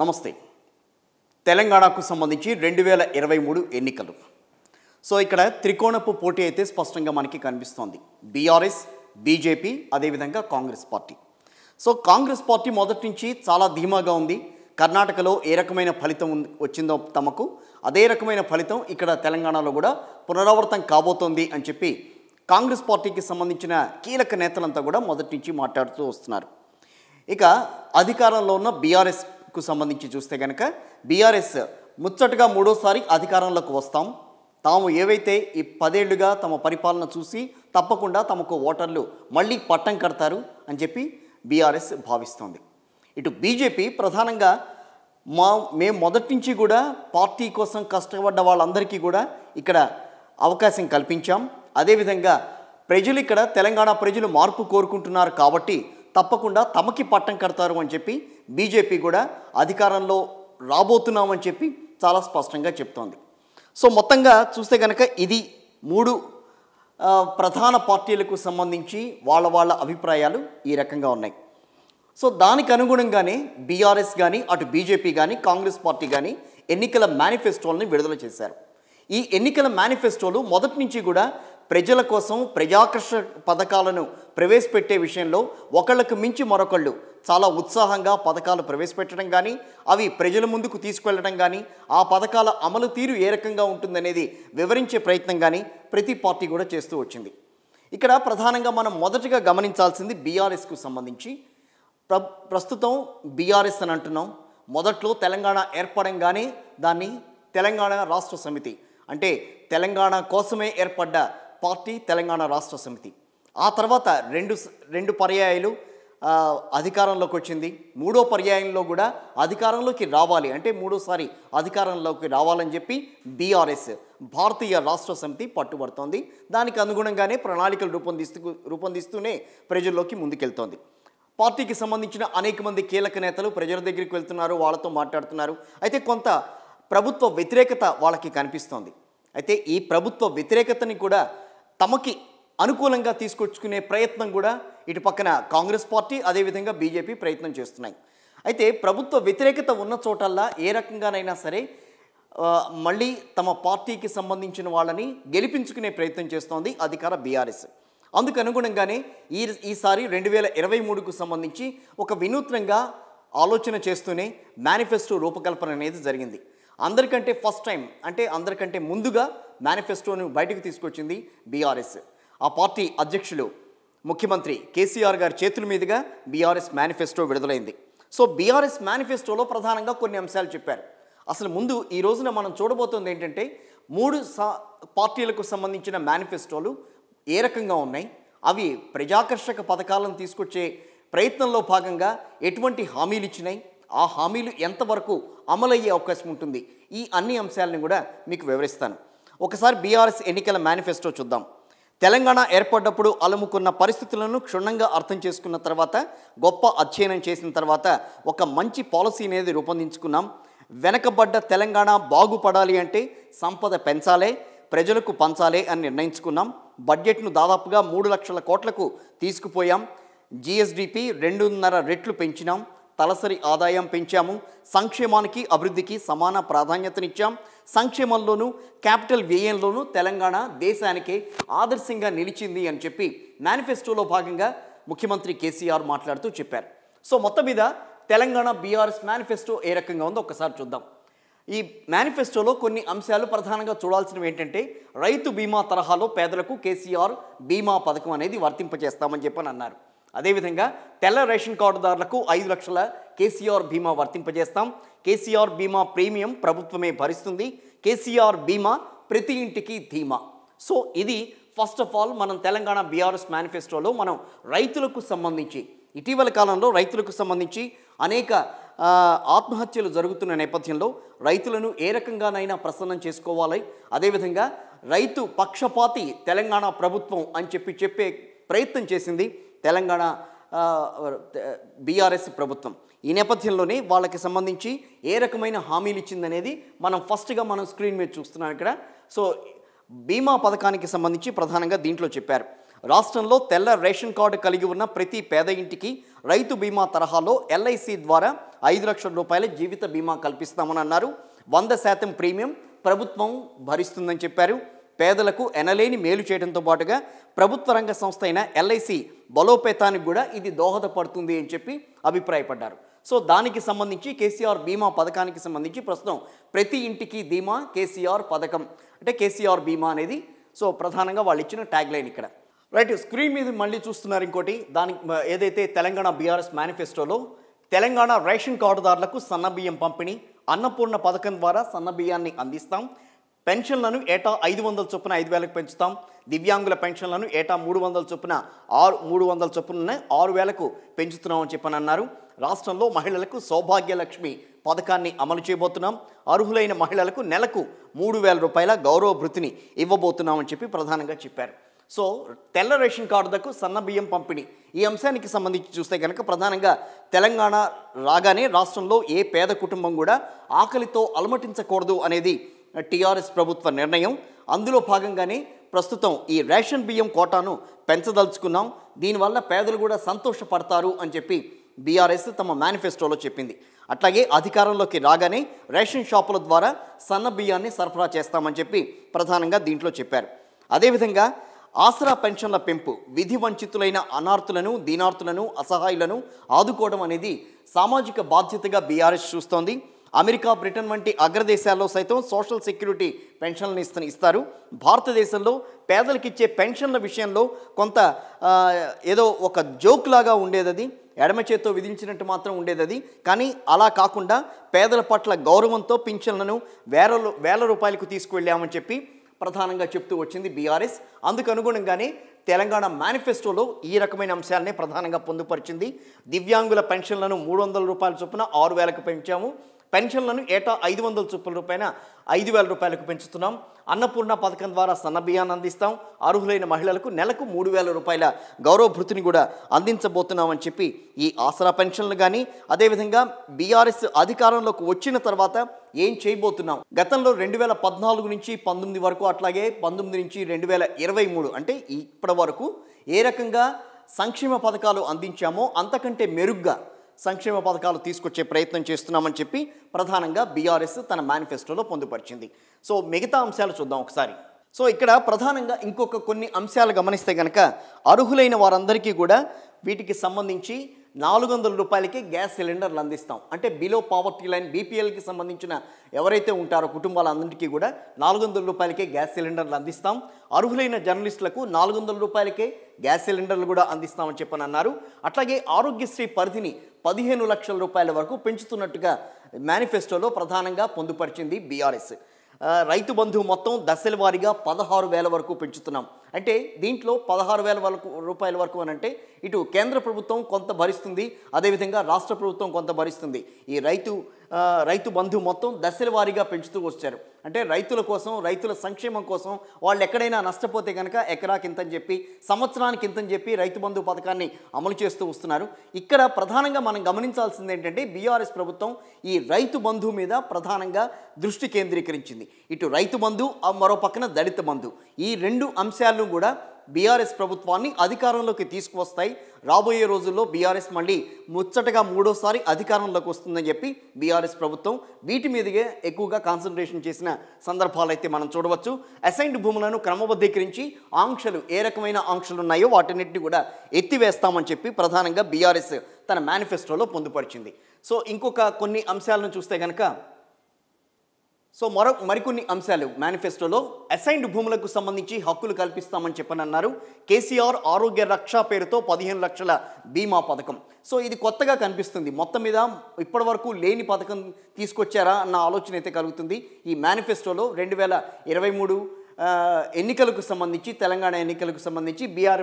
నమస్తే తెలంగాణకు సంబంధించి రెండు వేల ఇరవై మూడు ఎన్నికలు సో ఇక్కడ త్రికోణపు పోటీ అయితే స్పష్టంగా మనకి కనిపిస్తోంది బీఆర్ఎస్ బీజేపీ అదేవిధంగా Congress party so Congress party మొదటి నుంచి చాలా ధీమాగా ఉంది కర్ణాటకలో ఏ రకమైన ఫలితం వచ్చిందో తమకు అదే రకమైన ఫలితం ఇక్కడ తెలంగాణలో కూడా పునరావృతం కాబోతోంది అని చెప్పి కాంగ్రెస్ పార్టీకి సంబంధించిన కీలక నేతలంతా కూడా మొదటి నుంచి మాట్లాడుతూ వస్తున్నారు ఇక అధికారంలో ఉన్న బీఆర్ఎస్ కు సంబంధించి చూస్తే కనుక బీఆర్ఎస్ ముచ్చటగా మూడోసారి అధికారంలోకి వస్తాం తాము ఏవైతే ఈ పదేళ్లుగా తమ పరిపాలన చూసి తప్పకుండా తమకు ఓటర్లు మళ్ళీ పట్టం కడతారు అని చెప్పి బీఆర్ఎస్ భావిస్తోంది ఇటు బీజేపీ ప్రధానంగా మా మేము మొదటి నుంచి కూడా పార్టీ కోసం కష్టపడ్డ వాళ్ళందరికీ కూడా ఇక్కడ అవకాశం కల్పించాం అదేవిధంగా ప్రజలు ఇక్కడ తెలంగాణ ప్రజలు మార్పు కోరుకుంటున్నారు కాబట్టి తప్పకుండా తమకి పట్టం కడతారు అని చెప్పి బీజేపీ కూడా అధికారంలో రాబోతున్నామని చెప్పి చాలా స్పష్టంగా చెప్తోంది సో మొత్తంగా చూస్తే కనుక ఇది మూడు ప్రధాన పార్టీలకు సంబంధించి వాళ్ళ వాళ్ళ అభిప్రాయాలు ఈ రకంగా ఉన్నాయి సో దానికి అనుగుణంగానే బీఆర్ఎస్ కానీ అటు బీజేపీ కానీ కాంగ్రెస్ పార్టీ కానీ ఎన్నికల మేనిఫెస్టోల్ని విడుదల చేశారు ఈ ఎన్నికల మేనిఫెస్టోలు మొదటి నుంచి కూడా ప్రజల కోసం ప్రజాకర్ష పథకాలను ప్రవేశపెట్టే విషయంలో ఒకళ్ళకు మించి మరొకళ్ళు చాలా ఉత్సాహంగా పథకాలు ప్రవేశపెట్టడం కానీ అవి ప్రజల ముందుకు తీసుకెళ్లడం కానీ ఆ పథకాల అమలు తీరు ఏ రకంగా ఉంటుందనేది వివరించే ప్రయత్నం కానీ ప్రతి పార్టీ కూడా చేస్తూ వచ్చింది ఇక్కడ ప్రధానంగా మనం మొదటగా గమనించాల్సింది బీఆర్ఎస్కు సంబంధించి ప్ర ప్రస్తుతం బీఆర్ఎస్ అని అంటున్నాం మొదట్లో తెలంగాణ ఏర్పడంగానే దాన్ని తెలంగాణ రాష్ట్ర సమితి అంటే తెలంగాణ కోసమే ఏర్పడ్డ పార్టీ తెలంగాణ రాష్ట్ర సమితి ఆ తర్వాత రెండు రెండు పర్యాయాలు అధికారంలోకి వచ్చింది మూడో పర్యాయంలో కూడా అధికారంలోకి రావాలి అంటే మూడోసారి అధికారంలోకి రావాలని చెప్పి బీఆర్ఎస్ భారతీయ రాష్ట్ర సమితి పట్టుబడుతోంది దానికి అనుగుణంగానే ప్రణాళికలు రూపొందిస్తూ రూపొందిస్తూనే ప్రజల్లోకి ముందుకెళ్తోంది పార్టీకి సంబంధించిన అనేక మంది కీలక నేతలు ప్రజల దగ్గరికి వెళ్తున్నారు వాళ్ళతో మాట్లాడుతున్నారు అయితే కొంత ప్రభుత్వ వ్యతిరేకత వాళ్ళకి కనిపిస్తోంది అయితే ఈ ప్రభుత్వ వ్యతిరేకతని కూడా తమకి అనుకూలంగా తీసుకొచ్చుకునే ప్రయత్నం కూడా ఇటు పక్కన కాంగ్రెస్ పార్టీ అదేవిధంగా బీజేపీ ప్రయత్నం చేస్తున్నాయి అయితే ప్రభుత్వ వ్యతిరేకత ఉన్న చోటల్లా ఏ రకంగానైనా సరే మళ్ళీ తమ పార్టీకి సంబంధించిన వాళ్ళని గెలిపించుకునే ప్రయత్నం చేస్తోంది అధికార బీఆర్ఎస్ అందుకు అనుగుణంగానే ఈ ఈసారి రెండు వేల ఇరవై మూడుకు సంబంధించి ఒక వినూత్నంగా ఆలోచన చేస్తూనే మేనిఫెస్టో రూపకల్పన అనేది జరిగింది అందరికంటే ఫస్ట్ టైం అంటే అందరికంటే ముందుగా మేనిఫెస్టోను బయటకు తీసుకొచ్చింది బీఆర్ఎస్ ఆ పార్టీ అధ్యక్షులు ముఖ్యమంత్రి కేసీఆర్ గారి చేతుల మీదుగా బీఆర్ఎస్ మేనిఫెస్టో విడుదలైంది సో బీఆర్ఎస్ మేనిఫెస్టోలో ప్రధానంగా కొన్ని అంశాలు చెప్పారు అసలు ముందు ఈ రోజున మనం చూడబోతుంది ఏంటంటే మూడు పార్టీలకు సంబంధించిన మేనిఫెస్టోలు ఏ రకంగా ఉన్నాయి అవి ప్రజాకర్షక పథకాలను తీసుకొచ్చే ప్రయత్నంలో భాగంగా ఎటువంటి హామీలు ఇచ్చినాయి ఆ హామీలు ఎంతవరకు అమలయ్యే అవకాశం ఉంటుంది ఈ అన్ని అంశాలను కూడా మీకు వివరిస్తాను ఒకసారి బీఆర్ఎస్ ఎన్నికల మేనిఫెస్టో చూద్దాం తెలంగాణ ఏర్పడ్డప్పుడు అలుముకున్న పరిస్థితులను క్షుణ్ణంగా అర్థం చేసుకున్న తర్వాత గొప్ప అధ్యయనం చేసిన తర్వాత ఒక మంచి పాలసీ అనేది రూపొందించుకున్నాం వెనకబడ్డ తెలంగాణ బాగుపడాలి అంటే సంపద పెంచాలే ప్రజలకు పంచాలి అని నిర్ణయించుకున్నాం బడ్జెట్ను దాదాపుగా మూడు లక్షల కోట్లకు తీసుకుపోయాం జిఎస్డిపి రెండున్నర రెట్లు పెంచినాం తలసరి ఆదాయం పెంచాము సంక్షేమానికి అభివృద్ధికి సమాన ప్రాధాన్యతనిచ్చాం సంక్షేమంలోనూ క్యాపిటల్ వ్యయంలోనూ తెలంగాణ దేశానికే ఆదర్శంగా నిలిచింది అని చెప్పి మేనిఫెస్టోలో భాగంగా ముఖ్యమంత్రి కేసీఆర్ మాట్లాడుతూ చెప్పారు సో మొత్తం మీద తెలంగాణ బీఆర్ఎస్ మేనిఫెస్టో ఏ రకంగా ఉందో ఒకసారి చూద్దాం ఈ మేనిఫెస్టోలో కొన్ని అంశాలు ప్రధానంగా చూడాల్సినవి ఏంటంటే రైతు బీమా తరహాలో పేదలకు కేసీఆర్ బీమా పథకం అనేది వర్తింపజేస్తామని చెప్పని అన్నారు అదేవిధంగా తెల్ల రేషన్ కార్డుదారులకు ఐదు లక్షల కేసీఆర్ బీమా వర్తింపజేస్తాం కేసీఆర్ బీమా ప్రీమియం ప్రభుత్వమే భరిస్తుంది కేసీఆర్ బీమా ప్రతి ఇంటికి ధీమా సో ఇది ఫస్ట్ ఆఫ్ ఆల్ మనం తెలంగాణ బీఆర్ఎస్ మేనిఫెస్టోలో మనం రైతులకు సంబంధించి ఇటీవల కాలంలో రైతులకు సంబంధించి అనేక ఆత్మహత్యలు జరుగుతున్న నేపథ్యంలో రైతులను ఏ రకంగానైనా ప్రసన్నం చేసుకోవాలి అదేవిధంగా రైతు పక్షపాతి తెలంగాణ ప్రభుత్వం అని చెప్పి చెప్పే ప్రయత్నం చేసింది తెలంగాణ బీఆర్ఎస్ ప్రభుత్వం ఈ నేపథ్యంలోనే వాళ్ళకి సంబంధించి ఏ రకమైన హామీలు ఇచ్చిందనేది మనం ఫస్ట్గా మనం స్క్రీన్ మీద చూస్తున్నాం ఇక్కడ సో బీమా పథకానికి సంబంధించి ప్రధానంగా దీంట్లో చెప్పారు రాష్ట్రంలో తెల్ల రేషన్ కార్డు కలిగి ఉన్న ప్రతి పేద ఇంటికి రైతు బీమా తరహాలో ఎల్ఐసి ద్వారా ఐదు లక్షల రూపాయల జీవిత బీమా కల్పిస్తామని అన్నారు వంద శాతం ప్రీమియం ప్రభుత్వం భరిస్తుందని చెప్పారు పేదలకు ఎనలేని మేలు చేయడంతో పాటుగా ప్రభుత్వ రంగ సంస్థ అయిన ఎల్ఐసి బలోపేతానికి కూడా ఇది దోహదపడుతుంది అని చెప్పి అభిప్రాయపడ్డారు సో దానికి సంబంధించి కేసీఆర్ బీమా పథకానికి సంబంధించి ప్రస్తుతం ప్రతి ఇంటికి ధీమా కేసీఆర్ పథకం అంటే కేసీఆర్ బీమా అనేది సో ప్రధానంగా వాళ్ళు ఇచ్చిన ట్యాగ్ లైన్ ఇక్కడ రైట్ స్క్రీన్ మీద మళ్ళీ చూస్తున్నారు ఇంకోటి దానికి ఏదైతే తెలంగాణ బీఆర్ఎస్ మేనిఫెస్టోలో తెలంగాణ రేషన్ కార్డుదారులకు సన్నబియ్యం పంపిణీ అన్నపూర్ణ పథకం ద్వారా సన్నబియ్యాన్ని అందిస్తాం పెన్షన్లను ఏటా ఐదు వందల చొప్పున ఐదు వేలకు పెంచుతాం దివ్యాంగుల పెన్షన్లను ఏటా మూడు వందల చొప్పున ఆరు మూడు వందల చొప్పున ఆరు వేలకు పెంచుతున్నామని అన్నారు రాష్ట్రంలో మహిళలకు సౌభాగ్యలక్ష్మి పథకాన్ని అమలు చేయబోతున్నాం అర్హులైన మహిళలకు నెలకు మూడు వేల రూపాయల గౌరవ భృతిని ఇవ్వబోతున్నామని చెప్పి ప్రధానంగా చెప్పారు సో తెల్ల రేషన్ కార్డులకు సన్న బియ్యం పంపిణీ ఈ అంశానికి సంబంధించి చూస్తే కనుక ప్రధానంగా తెలంగాణ రాగానే రాష్ట్రంలో ఏ పేద కుటుంబం కూడా ఆకలితో అలమటించకూడదు అనేది టీఆర్ఎస్ ప్రభుత్వ నిర్ణయం అందులో భాగంగానే ప్రస్తుతం ఈ రేషన్ బియ్యం కోటాను పెంచదలుచుకున్నాం దీనివల్ల పేదలు కూడా సంతోషపడతారు అని చెప్పి బీఆర్ఎస్ తమ మేనిఫెస్టోలో చెప్పింది అట్లాగే అధికారంలోకి రాగానే రేషన్ షాపుల ద్వారా సన్న బియ్యాన్ని సరఫరా చేస్తామని చెప్పి ప్రధానంగా దీంట్లో చెప్పారు అదేవిధంగా ఆసరా పెన్షన్ల పెంపు విధి వంచితులైన అనార్థులను దీనార్థులను అసహాయులను ఆదుకోవడం అనేది సామాజిక బాధ్యతగా బీఆర్ఎస్ చూస్తోంది అమెరికా బ్రిటన్ వంటి అగ్రదేశాల్లో సైతం సోషల్ సెక్యూరిటీ పెన్షన్లను ఇస్త ఇస్తారు భారతదేశంలో పేదలకిచ్చే పెన్షన్ల విషయంలో కొంత ఏదో ఒక జోక్ లాగా ఉండేది అది ఎడమ చేత్తో విధించినట్టు మాత్రం ఉండేది అది కానీ అలా కాకుండా పేదల పట్ల గౌరవంతో పింఛన్లను వేల వేల రూపాయలకు తీసుకువెళ్ళామని చెప్పి ప్రధానంగా చెప్తూ వచ్చింది బీఆర్ఎస్ అందుకు అనుగుణంగానే తెలంగాణ మేనిఫెస్టోలో ఈ రకమైన అంశాలనే ప్రధానంగా పొందుపరిచింది దివ్యాంగుల పెన్షన్లను మూడు వందల రూపాయల చొప్పున ఆరు వేలకు పెంచాము పెన్షన్లను ఏటా ఐదు వందల చొప్పుల రూపాయన ఐదు వేల రూపాయలకు పెంచుతున్నాం అన్నపూర్ణ పథకం ద్వారా సన్నబియాన్ని అందిస్తాం అర్హులైన మహిళలకు నెలకు మూడు వేల రూపాయల గౌరవ భృతిని కూడా అందించబోతున్నామని చెప్పి ఈ ఆసరా పెన్షన్లు కానీ అదేవిధంగా బీఆర్ఎస్ అధికారంలోకి వచ్చిన తర్వాత ఏం చేయబోతున్నాం గతంలో రెండు వేల పద్నాలుగు నుంచి పంతొమ్మిది వరకు అట్లాగే పంతొమ్మిది నుంచి రెండు వేల ఇరవై మూడు అంటే ఇప్పటి వరకు ఏ రకంగా సంక్షేమ పథకాలు అందించామో అంతకంటే మెరుగ్గా సంక్షేమ పథకాలు తీసుకొచ్చే ప్రయత్నం చేస్తున్నామని చెప్పి ప్రధానంగా బీఆర్ఎస్ తన మేనిఫెస్టోలో పొందుపరిచింది సో మిగతా అంశాలు చూద్దాం ఒకసారి సో ఇక్కడ ప్రధానంగా ఇంకొక కొన్ని అంశాలు గమనిస్తే కనుక అర్హులైన వారందరికీ కూడా వీటికి సంబంధించి నాలుగు వందల రూపాయలకే గ్యాస్ సిలిండర్లు అందిస్తాం అంటే బిలో పావర్టీ లైన్ బీపీఎల్కి సంబంధించిన ఎవరైతే ఉంటారో కుటుంబాలందరికీ కూడా నాలుగు వందల రూపాయలకే గ్యాస్ సిలిండర్లు అందిస్తాం అర్హులైన జర్నలిస్టులకు నాలుగు వందల రూపాయలకే గ్యాస్ సిలిండర్లు కూడా అందిస్తామని చెప్పని అన్నారు అట్లాగే ఆరోగ్యశ్రీ పరిధిని పదిహేను లక్షల రూపాయల వరకు పెంచుతున్నట్టుగా మేనిఫెస్టోలో ప్రధానంగా పొందుపరిచింది బీఆర్ఎస్ రైతు బంధు మొత్తం దశల వారీగా పదహారు వేల వరకు పెంచుతున్నాం అంటే దీంట్లో పదహారు వేల వరకు రూపాయల వరకు అని అంటే ఇటు కేంద్ర ప్రభుత్వం కొంత భరిస్తుంది అదేవిధంగా రాష్ట్ర ప్రభుత్వం కొంత భరిస్తుంది ఈ రైతు రైతు బంధు మొత్తం దశల వారీగా పెంచుతూ వచ్చారు అంటే రైతుల కోసం రైతుల సంక్షేమం కోసం వాళ్ళు ఎక్కడైనా నష్టపోతే కనుక ఎకరాకింతని చెప్పి సంవత్సరానికి ఇంతని చెప్పి రైతు బంధు పథకాన్ని అమలు చేస్తూ వస్తున్నారు ఇక్కడ ప్రధానంగా మనం గమనించాల్సింది ఏంటంటే బీఆర్ఎస్ ప్రభుత్వం ఈ రైతు బంధు మీద ప్రధానంగా దృష్టి కేంద్రీకరించింది ఇటు రైతు బంధు మరో పక్కన దళిత బంధు ఈ రెండు అంశాలను కూడా బీఆర్ఎస్ ప్రభుత్వాన్ని అధికారంలోకి తీసుకువస్తాయి రాబోయే రోజుల్లో బీఆర్ఎస్ మళ్ళీ ముచ్చటగా మూడోసారి అధికారంలోకి వస్తుందని చెప్పి బీఆర్ఎస్ ప్రభుత్వం వీటి మీదుగా ఎక్కువగా కాన్సన్ట్రేషన్ చేసిన సందర్భాలు అయితే మనం చూడవచ్చు అసైన్డ్ భూములను క్రమబద్ధీకరించి ఆంక్షలు ఏ రకమైన ఆంక్షలు ఉన్నాయో వాటన్నిటిని కూడా ఎత్తివేస్తామని చెప్పి ప్రధానంగా బీఆర్ఎస్ తన మేనిఫెస్టోలో పొందుపరిచింది సో ఇంకొక కొన్ని అంశాలను చూస్తే కనుక సో మరో మరికొన్ని అంశాలు మేనిఫెస్టోలో అసైన్డ్ భూములకు సంబంధించి హక్కులు కల్పిస్తామని చెప్పనన్నారు కేసీఆర్ ఆరోగ్య రక్ష పేరుతో పదిహేను లక్షల బీమా పథకం సో ఇది కొత్తగా కనిపిస్తుంది మొత్తం మీద ఇప్పటివరకు లేని పథకం తీసుకొచ్చారా అన్న ఆలోచన అయితే కలుగుతుంది ఈ మేనిఫెస్టోలో రెండు వేల ఇరవై మూడు ఎన్నికలకు సంబంధించి తెలంగాణ ఎన్నికలకు సంబంధించి బీఆర్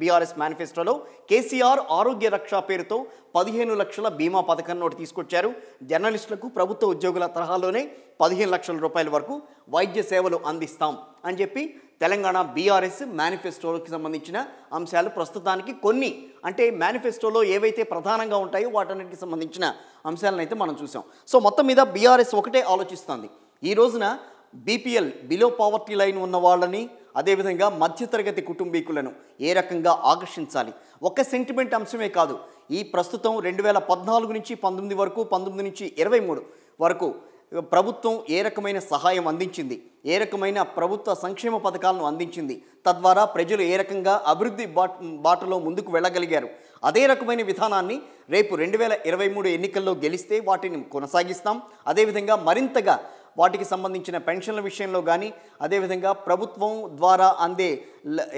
బీఆర్ఎస్ మేనిఫెస్టోలో కేసీఆర్ ఆరోగ్య రక్ష పేరుతో పదిహేను లక్షల బీమా పథకాన్ని ఒకటి తీసుకొచ్చారు జర్నలిస్టులకు ప్రభుత్వ ఉద్యోగుల తరహాలోనే పదిహేను లక్షల రూపాయల వరకు వైద్య సేవలు అందిస్తాం అని చెప్పి తెలంగాణ బీఆర్ఎస్ మేనిఫెస్టోకి సంబంధించిన అంశాలు ప్రస్తుతానికి కొన్ని అంటే మేనిఫెస్టోలో ఏవైతే ప్రధానంగా ఉంటాయో వాటన్నిటికి సంబంధించిన అంశాలను అయితే మనం చూసాం సో మొత్తం మీద బీఆర్ఎస్ ఒకటే ఆలోచిస్తుంది ఈ రోజున బీపీఎల్ బిలో పావర్టీ లైన్ ఉన్న వాళ్ళని అదేవిధంగా మధ్యతరగతి కుటుంబీకులను ఏ రకంగా ఆకర్షించాలి ఒక్క సెంటిమెంట్ అంశమే కాదు ఈ ప్రస్తుతం రెండు వేల పద్నాలుగు నుంచి పంతొమ్మిది వరకు పంతొమ్మిది నుంచి ఇరవై మూడు వరకు ప్రభుత్వం ఏ రకమైన సహాయం అందించింది ఏ రకమైన ప్రభుత్వ సంక్షేమ పథకాలను అందించింది తద్వారా ప్రజలు ఏ రకంగా అభివృద్ధి బాట బాటలో ముందుకు వెళ్ళగలిగారు అదే రకమైన విధానాన్ని రేపు రెండు వేల ఇరవై మూడు ఎన్నికల్లో గెలిస్తే వాటిని కొనసాగిస్తాం అదేవిధంగా మరింతగా వాటికి సంబంధించిన పెన్షన్ల విషయంలో కానీ అదేవిధంగా ప్రభుత్వం ద్వారా అందే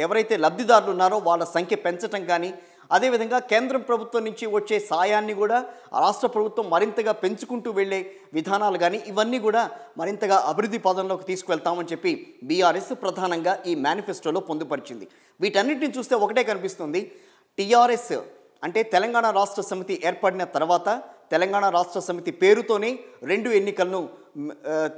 ఎవరైతే లబ్ధిదారులు ఉన్నారో వాళ్ళ సంఖ్య పెంచటం కానీ అదేవిధంగా కేంద్రం ప్రభుత్వం నుంచి వచ్చే సాయాన్ని కూడా రాష్ట్ర ప్రభుత్వం మరింతగా పెంచుకుంటూ వెళ్ళే విధానాలు కానీ ఇవన్నీ కూడా మరింతగా అభివృద్ధి పదంలోకి తీసుకువెళ్తామని చెప్పి బీఆర్ఎస్ ప్రధానంగా ఈ మేనిఫెస్టోలో పొందుపరిచింది వీటన్నిటిని చూస్తే ఒకటే కనిపిస్తుంది టీఆర్ఎస్ అంటే తెలంగాణ రాష్ట్ర సమితి ఏర్పడిన తర్వాత తెలంగాణ రాష్ట్ర సమితి పేరుతోనే రెండు ఎన్నికలను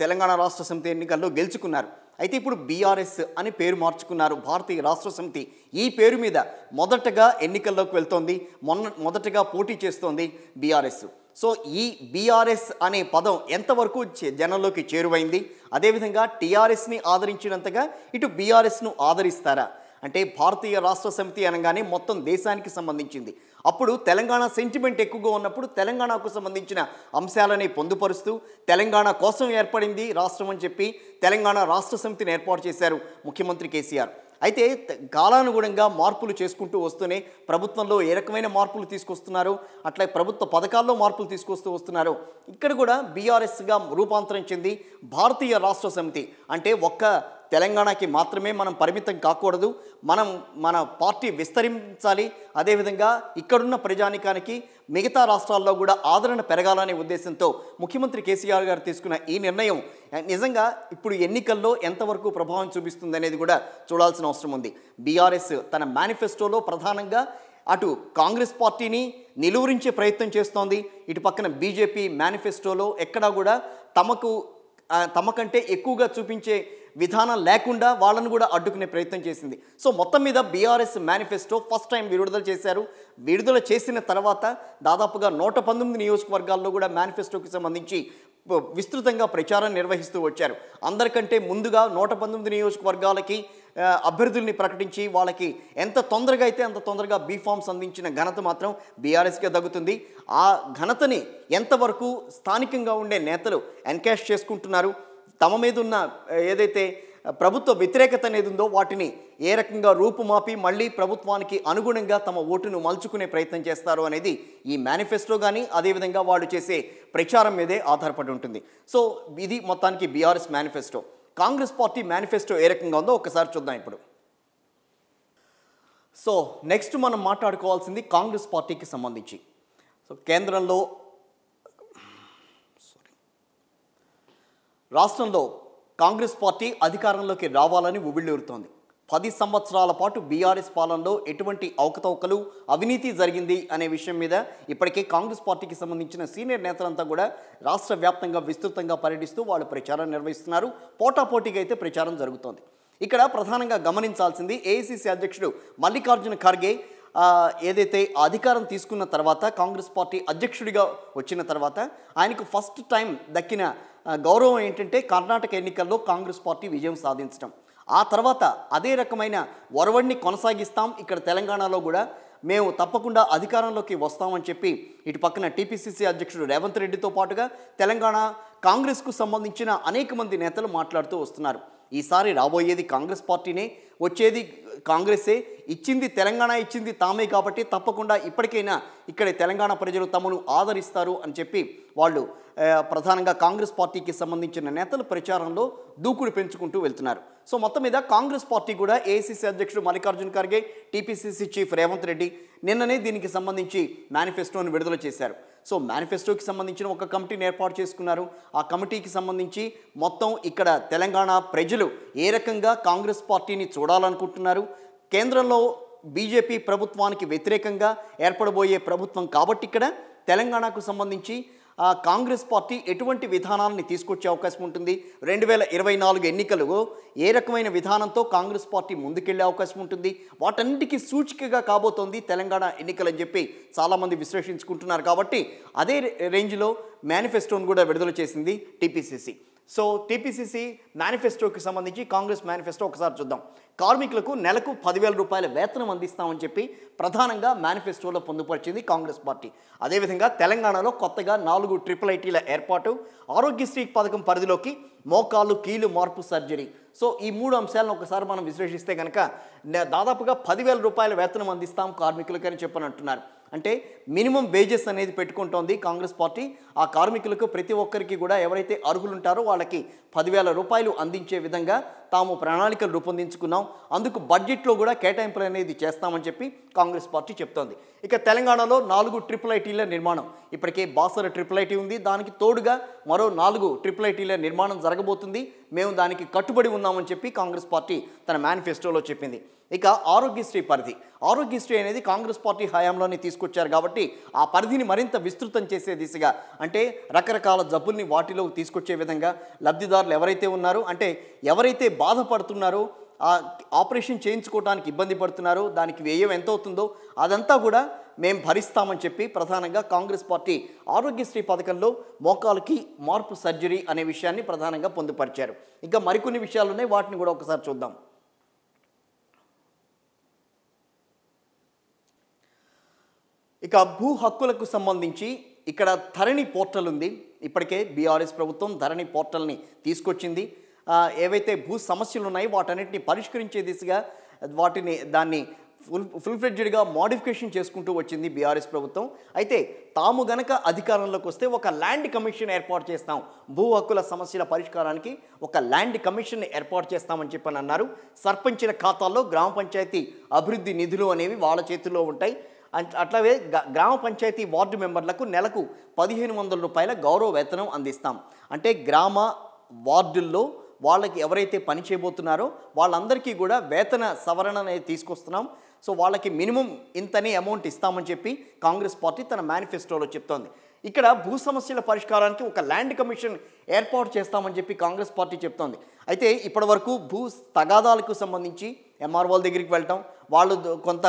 తెలంగాణ రాష్ట్ర సమితి ఎన్నికల్లో గెలుచుకున్నారు అయితే ఇప్పుడు బీఆర్ఎస్ అని పేరు మార్చుకున్నారు భారతీయ రాష్ట్ర సమితి ఈ పేరు మీద మొదటగా ఎన్నికల్లోకి వెళ్తోంది మొన్న మొదటగా పోటీ చేస్తోంది బీఆర్ఎస్ సో ఈ బీఆర్ఎస్ అనే పదం ఎంతవరకు జనంలోకి చేరువైంది అదేవిధంగా టీఆర్ఎస్ని ఆదరించినంతగా ఇటు బీఆర్ఎస్ను ఆదరిస్తారా అంటే భారతీయ రాష్ట్ర సమితి అనగానే మొత్తం దేశానికి సంబంధించింది అప్పుడు తెలంగాణ సెంటిమెంట్ ఎక్కువగా ఉన్నప్పుడు తెలంగాణకు సంబంధించిన అంశాలని పొందుపరుస్తూ తెలంగాణ కోసం ఏర్పడింది రాష్ట్రం అని చెప్పి తెలంగాణ రాష్ట్ర సమితిని ఏర్పాటు చేశారు ముఖ్యమంత్రి కేసీఆర్ అయితే కాలానుగుణంగా మార్పులు చేసుకుంటూ వస్తూనే ప్రభుత్వంలో ఏ రకమైన మార్పులు తీసుకొస్తున్నారు అట్లా ప్రభుత్వ పథకాల్లో మార్పులు తీసుకొస్తూ వస్తున్నారు ఇక్కడ కూడా బీఆర్ఎస్గా రూపాంతరం చెంది భారతీయ రాష్ట్ర సమితి అంటే ఒక్క తెలంగాణకి మాత్రమే మనం పరిమితం కాకూడదు మనం మన పార్టీ విస్తరించాలి అదేవిధంగా ఇక్కడున్న ప్రజానికానికి మిగతా రాష్ట్రాల్లో కూడా ఆదరణ పెరగాలనే ఉద్దేశంతో ముఖ్యమంత్రి కేసీఆర్ గారు తీసుకున్న ఈ నిర్ణయం నిజంగా ఇప్పుడు ఎన్నికల్లో ఎంతవరకు ప్రభావం చూపిస్తుంది అనేది కూడా చూడాల్సిన అవసరం ఉంది బీఆర్ఎస్ తన మేనిఫెస్టోలో ప్రధానంగా అటు కాంగ్రెస్ పార్టీని నిలువరించే ప్రయత్నం చేస్తోంది ఇటు పక్కన బీజేపీ మేనిఫెస్టోలో ఎక్కడా కూడా తమకు తమకంటే ఎక్కువగా చూపించే విధానం లేకుండా వాళ్ళను కూడా అడ్డుకునే ప్రయత్నం చేసింది సో మొత్తం మీద బీఆర్ఎస్ మేనిఫెస్టో ఫస్ట్ టైం విడుదల చేశారు విడుదల చేసిన తర్వాత దాదాపుగా నూట పంతొమ్మిది నియోజకవర్గాల్లో కూడా మేనిఫెస్టోకి సంబంధించి విస్తృతంగా ప్రచారం నిర్వహిస్తూ వచ్చారు అందరికంటే ముందుగా నూట పంతొమ్మిది నియోజకవర్గాలకి అభ్యర్థుల్ని ప్రకటించి వాళ్ళకి ఎంత తొందరగా అయితే అంత తొందరగా బీఫామ్స్ అందించిన ఘనత మాత్రం బీఆర్ఎస్కే దగ్గుతుంది ఆ ఘనతని ఎంతవరకు స్థానికంగా ఉండే నేతలు ఎన్కాష్ చేసుకుంటున్నారు తమ మీద ఉన్న ఏదైతే ప్రభుత్వ వ్యతిరేకత అనేది ఉందో వాటిని ఏ రకంగా రూపుమాపి మళ్ళీ ప్రభుత్వానికి అనుగుణంగా తమ ఓటును మలుచుకునే ప్రయత్నం చేస్తారు అనేది ఈ మేనిఫెస్టో కానీ అదేవిధంగా వాళ్ళు చేసే ప్రచారం మీదే ఆధారపడి ఉంటుంది సో ఇది మొత్తానికి BRS manifesto Congress party manifesto ఏ రకంగా ఉందో ఒకసారి చూద్దాం ఇప్పుడు సో నెక్స్ట్ మనం మాట్లాడుకోవాల్సింది కాంగ్రెస్ పార్టీకి సంబంధించి సో కేంద్రంలో రాష్ట్రంలో కాంగ్రెస్ పార్టీ అధికారంలోకి రావాలని ఉవ్విళ్ళూరుతోంది పది సంవత్సరాల పాటు బీఆర్ఎస్ పాలనలో ఎటువంటి అవకతవకలు అవినీతి జరిగింది అనే విషయం మీద ఇప్పటికే కాంగ్రెస్ పార్టీకి సంబంధించిన సీనియర్ నేతలంతా కూడా రాష్ట్ర వ్యాప్తంగా విస్తృతంగా పర్యటిస్తూ వాళ్ళు ప్రచారం నిర్వహిస్తున్నారు పోటాపోటీగా అయితే ప్రచారం జరుగుతోంది ఇక్కడ ప్రధానంగా గమనించాల్సింది ఏఐసిసి అధ్యక్షుడు మల్లికార్జున ఖర్గే ఏదైతే అధికారం తీసుకున్న తర్వాత కాంగ్రెస్ పార్టీ అధ్యక్షుడిగా వచ్చిన తర్వాత ఆయనకు ఫస్ట్ టైం దక్కిన గౌరవం ఏంటంటే కర్ణాటక ఎన్నికల్లో కాంగ్రెస్ పార్టీ విజయం సాధించడం ఆ తర్వాత అదే రకమైన ఒరవడిని కొనసాగిస్తాం ఇక్కడ తెలంగాణలో కూడా మేము తప్పకుండా అధికారంలోకి వస్తామని చెప్పి ఇటు పక్కన టీపీసీసీ అధ్యక్షుడు రేవంత్ రెడ్డితో పాటుగా తెలంగాణ కాంగ్రెస్కు సంబంధించిన అనేక మంది నేతలు మాట్లాడుతూ వస్తున్నారు ఈసారి రాబోయేది కాంగ్రెస్ పార్టీనే వచ్చేది కాంగ్రెసే ఇచ్చింది తెలంగాణ ఇచ్చింది తామే కాబట్టి తప్పకుండా ఇప్పటికైనా ఇక్కడ తెలంగాణ ప్రజలు తమను ఆదరిస్తారు అని చెప్పి వాళ్ళు ప్రధానంగా కాంగ్రెస్ పార్టీకి సంబంధించిన నేతలు ప్రచారంలో దూకుడు పెంచుకుంటూ వెళ్తున్నారు సో మొత్తం మీద కాంగ్రెస్ పార్టీ కూడా ఏఐసిసి అధ్యక్షుడు మల్లికార్జున్ ఖర్గే టీపీసీసీ చీఫ్ రేవంత్ రెడ్డి నిన్ననే దీనికి సంబంధించి మేనిఫెస్టోను విడుదల చేశారు సో మేనిఫెస్టోకి సంబంధించిన ఒక కమిటీని ఏర్పాటు చేసుకున్నారు ఆ కమిటీకి సంబంధించి మొత్తం ఇక్కడ తెలంగాణ ప్రజలు ఏ రకంగా కాంగ్రెస్ పార్టీని చూడాలనుకుంటున్నారు కేంద్రంలో బీజేపీ ప్రభుత్వానికి వ్యతిరేకంగా ఏర్పడబోయే ప్రభుత్వం కాబట్టి ఇక్కడ తెలంగాణకు సంబంధించి కాంగ్రెస్ పార్టీ ఎటువంటి విధానాన్ని తీసుకొచ్చే అవకాశం ఉంటుంది రెండు వేల ఇరవై నాలుగు ఎన్నికలు ఏ రకమైన విధానంతో కాంగ్రెస్ పార్టీ ముందుకెళ్లే అవకాశం ఉంటుంది వాటన్నిటికీ సూచికగా కాబోతోంది తెలంగాణ ఎన్నికలని చెప్పి చాలామంది విశ్లేషించుకుంటున్నారు కాబట్టి అదే రేంజ్లో మేనిఫెస్టోను కూడా విడుదల చేసింది టీపీసీసీ సో టీపీసీసీ మేనిఫెస్టోకి సంబంధించి కాంగ్రెస్ మేనిఫెస్టో ఒకసారి చూద్దాం కార్మికులకు నెలకు పదివేల రూపాయల వేతనం అందిస్తామని చెప్పి ప్రధానంగా మేనిఫెస్టోలో పొందుపరిచింది కాంగ్రెస్ పార్టీ అదేవిధంగా తెలంగాణలో కొత్తగా నాలుగు ట్రిపుల్ ఐటీల ఏర్పాటు ఆరోగ్యశ్రీ పథకం పరిధిలోకి మోకాలు కీలు మార్పు సర్జరీ సో ఈ మూడు అంశాలను ఒకసారి మనం విశ్లేషిస్తే కనుక దాదాపుగా పదివేల రూపాయల వేతనం అందిస్తాం కార్మికులకని చెప్పని అంటున్నారు అంటే మినిమం వేజెస్ అనేది పెట్టుకుంటోంది కాంగ్రెస్ పార్టీ ఆ కార్మికులకు ప్రతి ఒక్కరికి కూడా ఎవరైతే అర్హులుంటారో వాళ్ళకి పదివేల రూపాయలు అందించే విధంగా తాము ప్రణాళికలు రూపొందించుకున్నాం అందుకు బడ్జెట్లో కూడా కేటాయింపులు అనేది చేస్తామని చెప్పి కాంగ్రెస్ పార్టీ చెప్తోంది ఇక తెలంగాణలో నాలుగు ట్రిపుల్ ఐటీల నిర్మాణం ఇప్పటికే బాసర ట్రిపుల్ ఐటీ ఉంది దానికి తోడుగా మరో నాలుగు ట్రిపుల్ ఐటీల నిర్మాణం జరగబోతుంది మేము దానికి కట్టుబడి ఉన్నామని చెప్పి కాంగ్రెస్ పార్టీ తన మేనిఫెస్టోలో చెప్పింది ఇక ఆరోగ్యశ్రీ పరిధి ఆరోగ్యశ్రీ అనేది కాంగ్రెస్ పార్టీ హయాంలోనే తీసుకొచ్చారు కాబట్టి ఆ పరిధిని మరింత విస్తృతం చేసే దిశగా అంటే రకరకాల జబ్బుల్ని వాటిలో తీసుకొచ్చే విధంగా లబ్ధిదారులు ఎవరైతే ఉన్నారో అంటే ఎవరైతే బాధపడుతున్నారో ఆపరేషన్ చేయించుకోవడానికి ఇబ్బంది పడుతున్నారు దానికి వ్యయం ఎంత అవుతుందో అదంతా కూడా మేము భరిస్తామని చెప్పి ప్రధానంగా కాంగ్రెస్ పార్టీ ఆరోగ్యశ్రీ పథకంలో మోకాలకి మార్పు సర్జరీ అనే విషయాన్ని ప్రధానంగా పొందుపరిచారు ఇంకా మరికొన్ని విషయాలు ఉన్నాయి వాటిని కూడా ఒకసారి చూద్దాం ఇక భూ హక్కులకు సంబంధించి ఇక్కడ ధరణి పోర్టల్ ఉంది ఇప్పటికే బీఆర్ఎస్ ప్రభుత్వం ధరణి పోర్టల్ని తీసుకొచ్చింది ఏవైతే భూ సమస్యలు ఉన్నాయో వాటన్నిటిని పరిష్కరించే దిశగా వాటిని దాన్ని ఫుల్ ఫుల్ ఫ్లెడ్జెడ్గా మోడిఫికేషన్ చేసుకుంటూ వచ్చింది బీఆర్ఎస్ ప్రభుత్వం అయితే తాము గనక అధికారంలోకి వస్తే ఒక ల్యాండ్ కమిషన్ ఏర్పాటు చేస్తాం భూ హక్కుల సమస్యల పరిష్కారానికి ఒక ల్యాండ్ కమిషన్ ఏర్పాటు చేస్తామని చెప్పని అన్నారు సర్పంచుల ఖాతాల్లో గ్రామ పంచాయతీ అభివృద్ధి నిధులు అనేవి వాళ్ళ చేతుల్లో ఉంటాయి అట్లాగే గ్రామ పంచాయతీ వార్డు మెంబర్లకు నెలకు పదిహేను వందల రూపాయల గౌరవ వేతనం అందిస్తాం అంటే గ్రామ వార్డుల్లో వాళ్ళకి ఎవరైతే పని చేయబోతున్నారో వాళ్ళందరికీ కూడా వేతన సవరణ అనేది తీసుకొస్తున్నాం సో వాళ్ళకి మినిమం ఇంతనే అమౌంట్ ఇస్తామని చెప్పి కాంగ్రెస్ పార్టీ తన మేనిఫెస్టోలో చెప్తోంది ఇక్కడ భూ సమస్యల పరిష్కారానికి ఒక ల్యాండ్ కమిషన్ ఏర్పాటు చేస్తామని చెప్పి కాంగ్రెస్ పార్టీ చెప్తోంది అయితే ఇప్పటివరకు భూ తగాదాలకు సంబంధించి ఎంఆర్ఓల దగ్గరికి వెళ్ళటం వాళ్ళు కొంత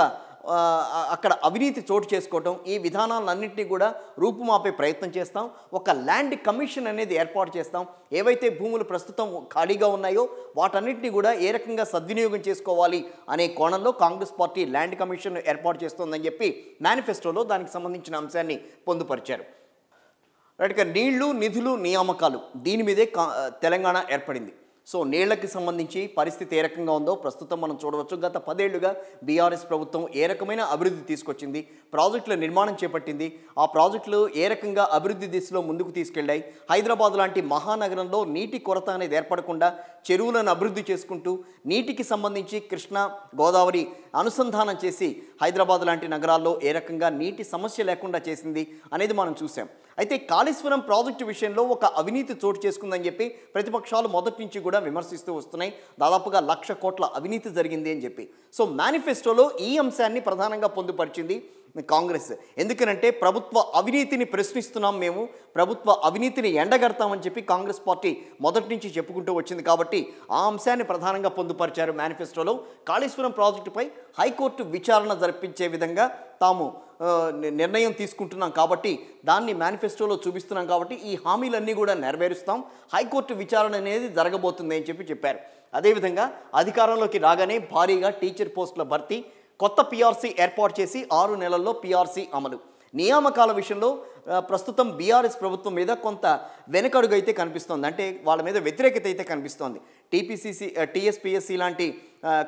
అక్కడ అవినీతి చోటు చేసుకోవటం ఈ విధానాలన్నింటినీ కూడా రూపుమాపే ప్రయత్నం చేస్తాం ఒక ల్యాండ్ కమిషన్ అనేది ఏర్పాటు చేస్తాం ఏవైతే భూములు ప్రస్తుతం ఖాళీగా ఉన్నాయో వాటన్నింటినీ కూడా ఏ రకంగా సద్వినియోగం చేసుకోవాలి అనే కోణంలో కాంగ్రెస్ పార్టీ ల్యాండ్ కమిషన్ ఏర్పాటు చేస్తోందని చెప్పి మేనిఫెస్టోలో దానికి సంబంధించిన అంశాన్ని పొందుపరిచారు రైట్ నీళ్లు నిధులు నియామకాలు దీని మీదే తెలంగాణ ఏర్పడింది సో నీళ్లకి సంబంధించి పరిస్థితి ఏ రకంగా ఉందో ప్రస్తుతం మనం చూడవచ్చు గత పదేళ్లుగా బీఆర్ఎస్ ప్రభుత్వం ఏ రకమైన అభివృద్ధి తీసుకొచ్చింది ప్రాజెక్టుల నిర్మాణం చేపట్టింది ఆ ప్రాజెక్టులు ఏ రకంగా అభివృద్ధి దిశలో ముందుకు తీసుకెళ్లాయి హైదరాబాద్ లాంటి మహానగరంలో నీటి కొరత అనేది ఏర్పడకుండా చెరువులను అభివృద్ధి చేసుకుంటూ నీటికి సంబంధించి కృష్ణా గోదావరి అనుసంధానం చేసి హైదరాబాద్ లాంటి నగరాల్లో ఏ రకంగా నీటి సమస్య లేకుండా చేసింది అనేది మనం చూసాం అయితే కాళేశ్వరం ప్రాజెక్టు విషయంలో ఒక అవినీతి చోటు చేసుకుందని చెప్పి ప్రతిపక్షాలు మొదటి నుంచి కూడా విమర్శిస్తూ వస్తున్నాయి దాదాపుగా లక్ష కోట్ల అవినీతి జరిగింది అని చెప్పి సో మేనిఫెస్టోలో ఈ అంశాన్ని ప్రధానంగా పొందుపరిచింది కాంగ్రెస్ ఎందుకనంటే ప్రభుత్వ అవినీతిని ప్రశ్నిస్తున్నాం మేము ప్రభుత్వ అవినీతిని ఎండగడతామని చెప్పి కాంగ్రెస్ పార్టీ మొదటి నుంచి చెప్పుకుంటూ వచ్చింది కాబట్టి ఆ అంశాన్ని ప్రధానంగా పొందుపరిచారు మేనిఫెస్టోలో కాళేశ్వరం ప్రాజెక్టుపై హైకోర్టు విచారణ జరిపించే విధంగా తాము నిర్ణయం తీసుకుంటున్నాం కాబట్టి దాన్ని మేనిఫెస్టోలో చూపిస్తున్నాం కాబట్టి ఈ హామీలన్నీ కూడా నెరవేరుస్తాం హైకోర్టు విచారణ అనేది జరగబోతుంది అని చెప్పి చెప్పారు అదేవిధంగా అధికారంలోకి రాగానే భారీగా టీచర్ పోస్టుల భర్తీ కొత్త పీఆర్సీ ఏర్పాటు చేసి ఆరు నెలల్లో పీఆర్సీ అమలు నియామకాల విషయంలో ప్రస్తుతం బీఆర్ఎస్ ప్రభుత్వం మీద కొంత వెనుకడుగు అయితే కనిపిస్తోంది అంటే వాళ్ళ మీద వ్యతిరేకత అయితే కనిపిస్తోంది టీపీసీసీ టీఎస్పీఎస్సీ లాంటి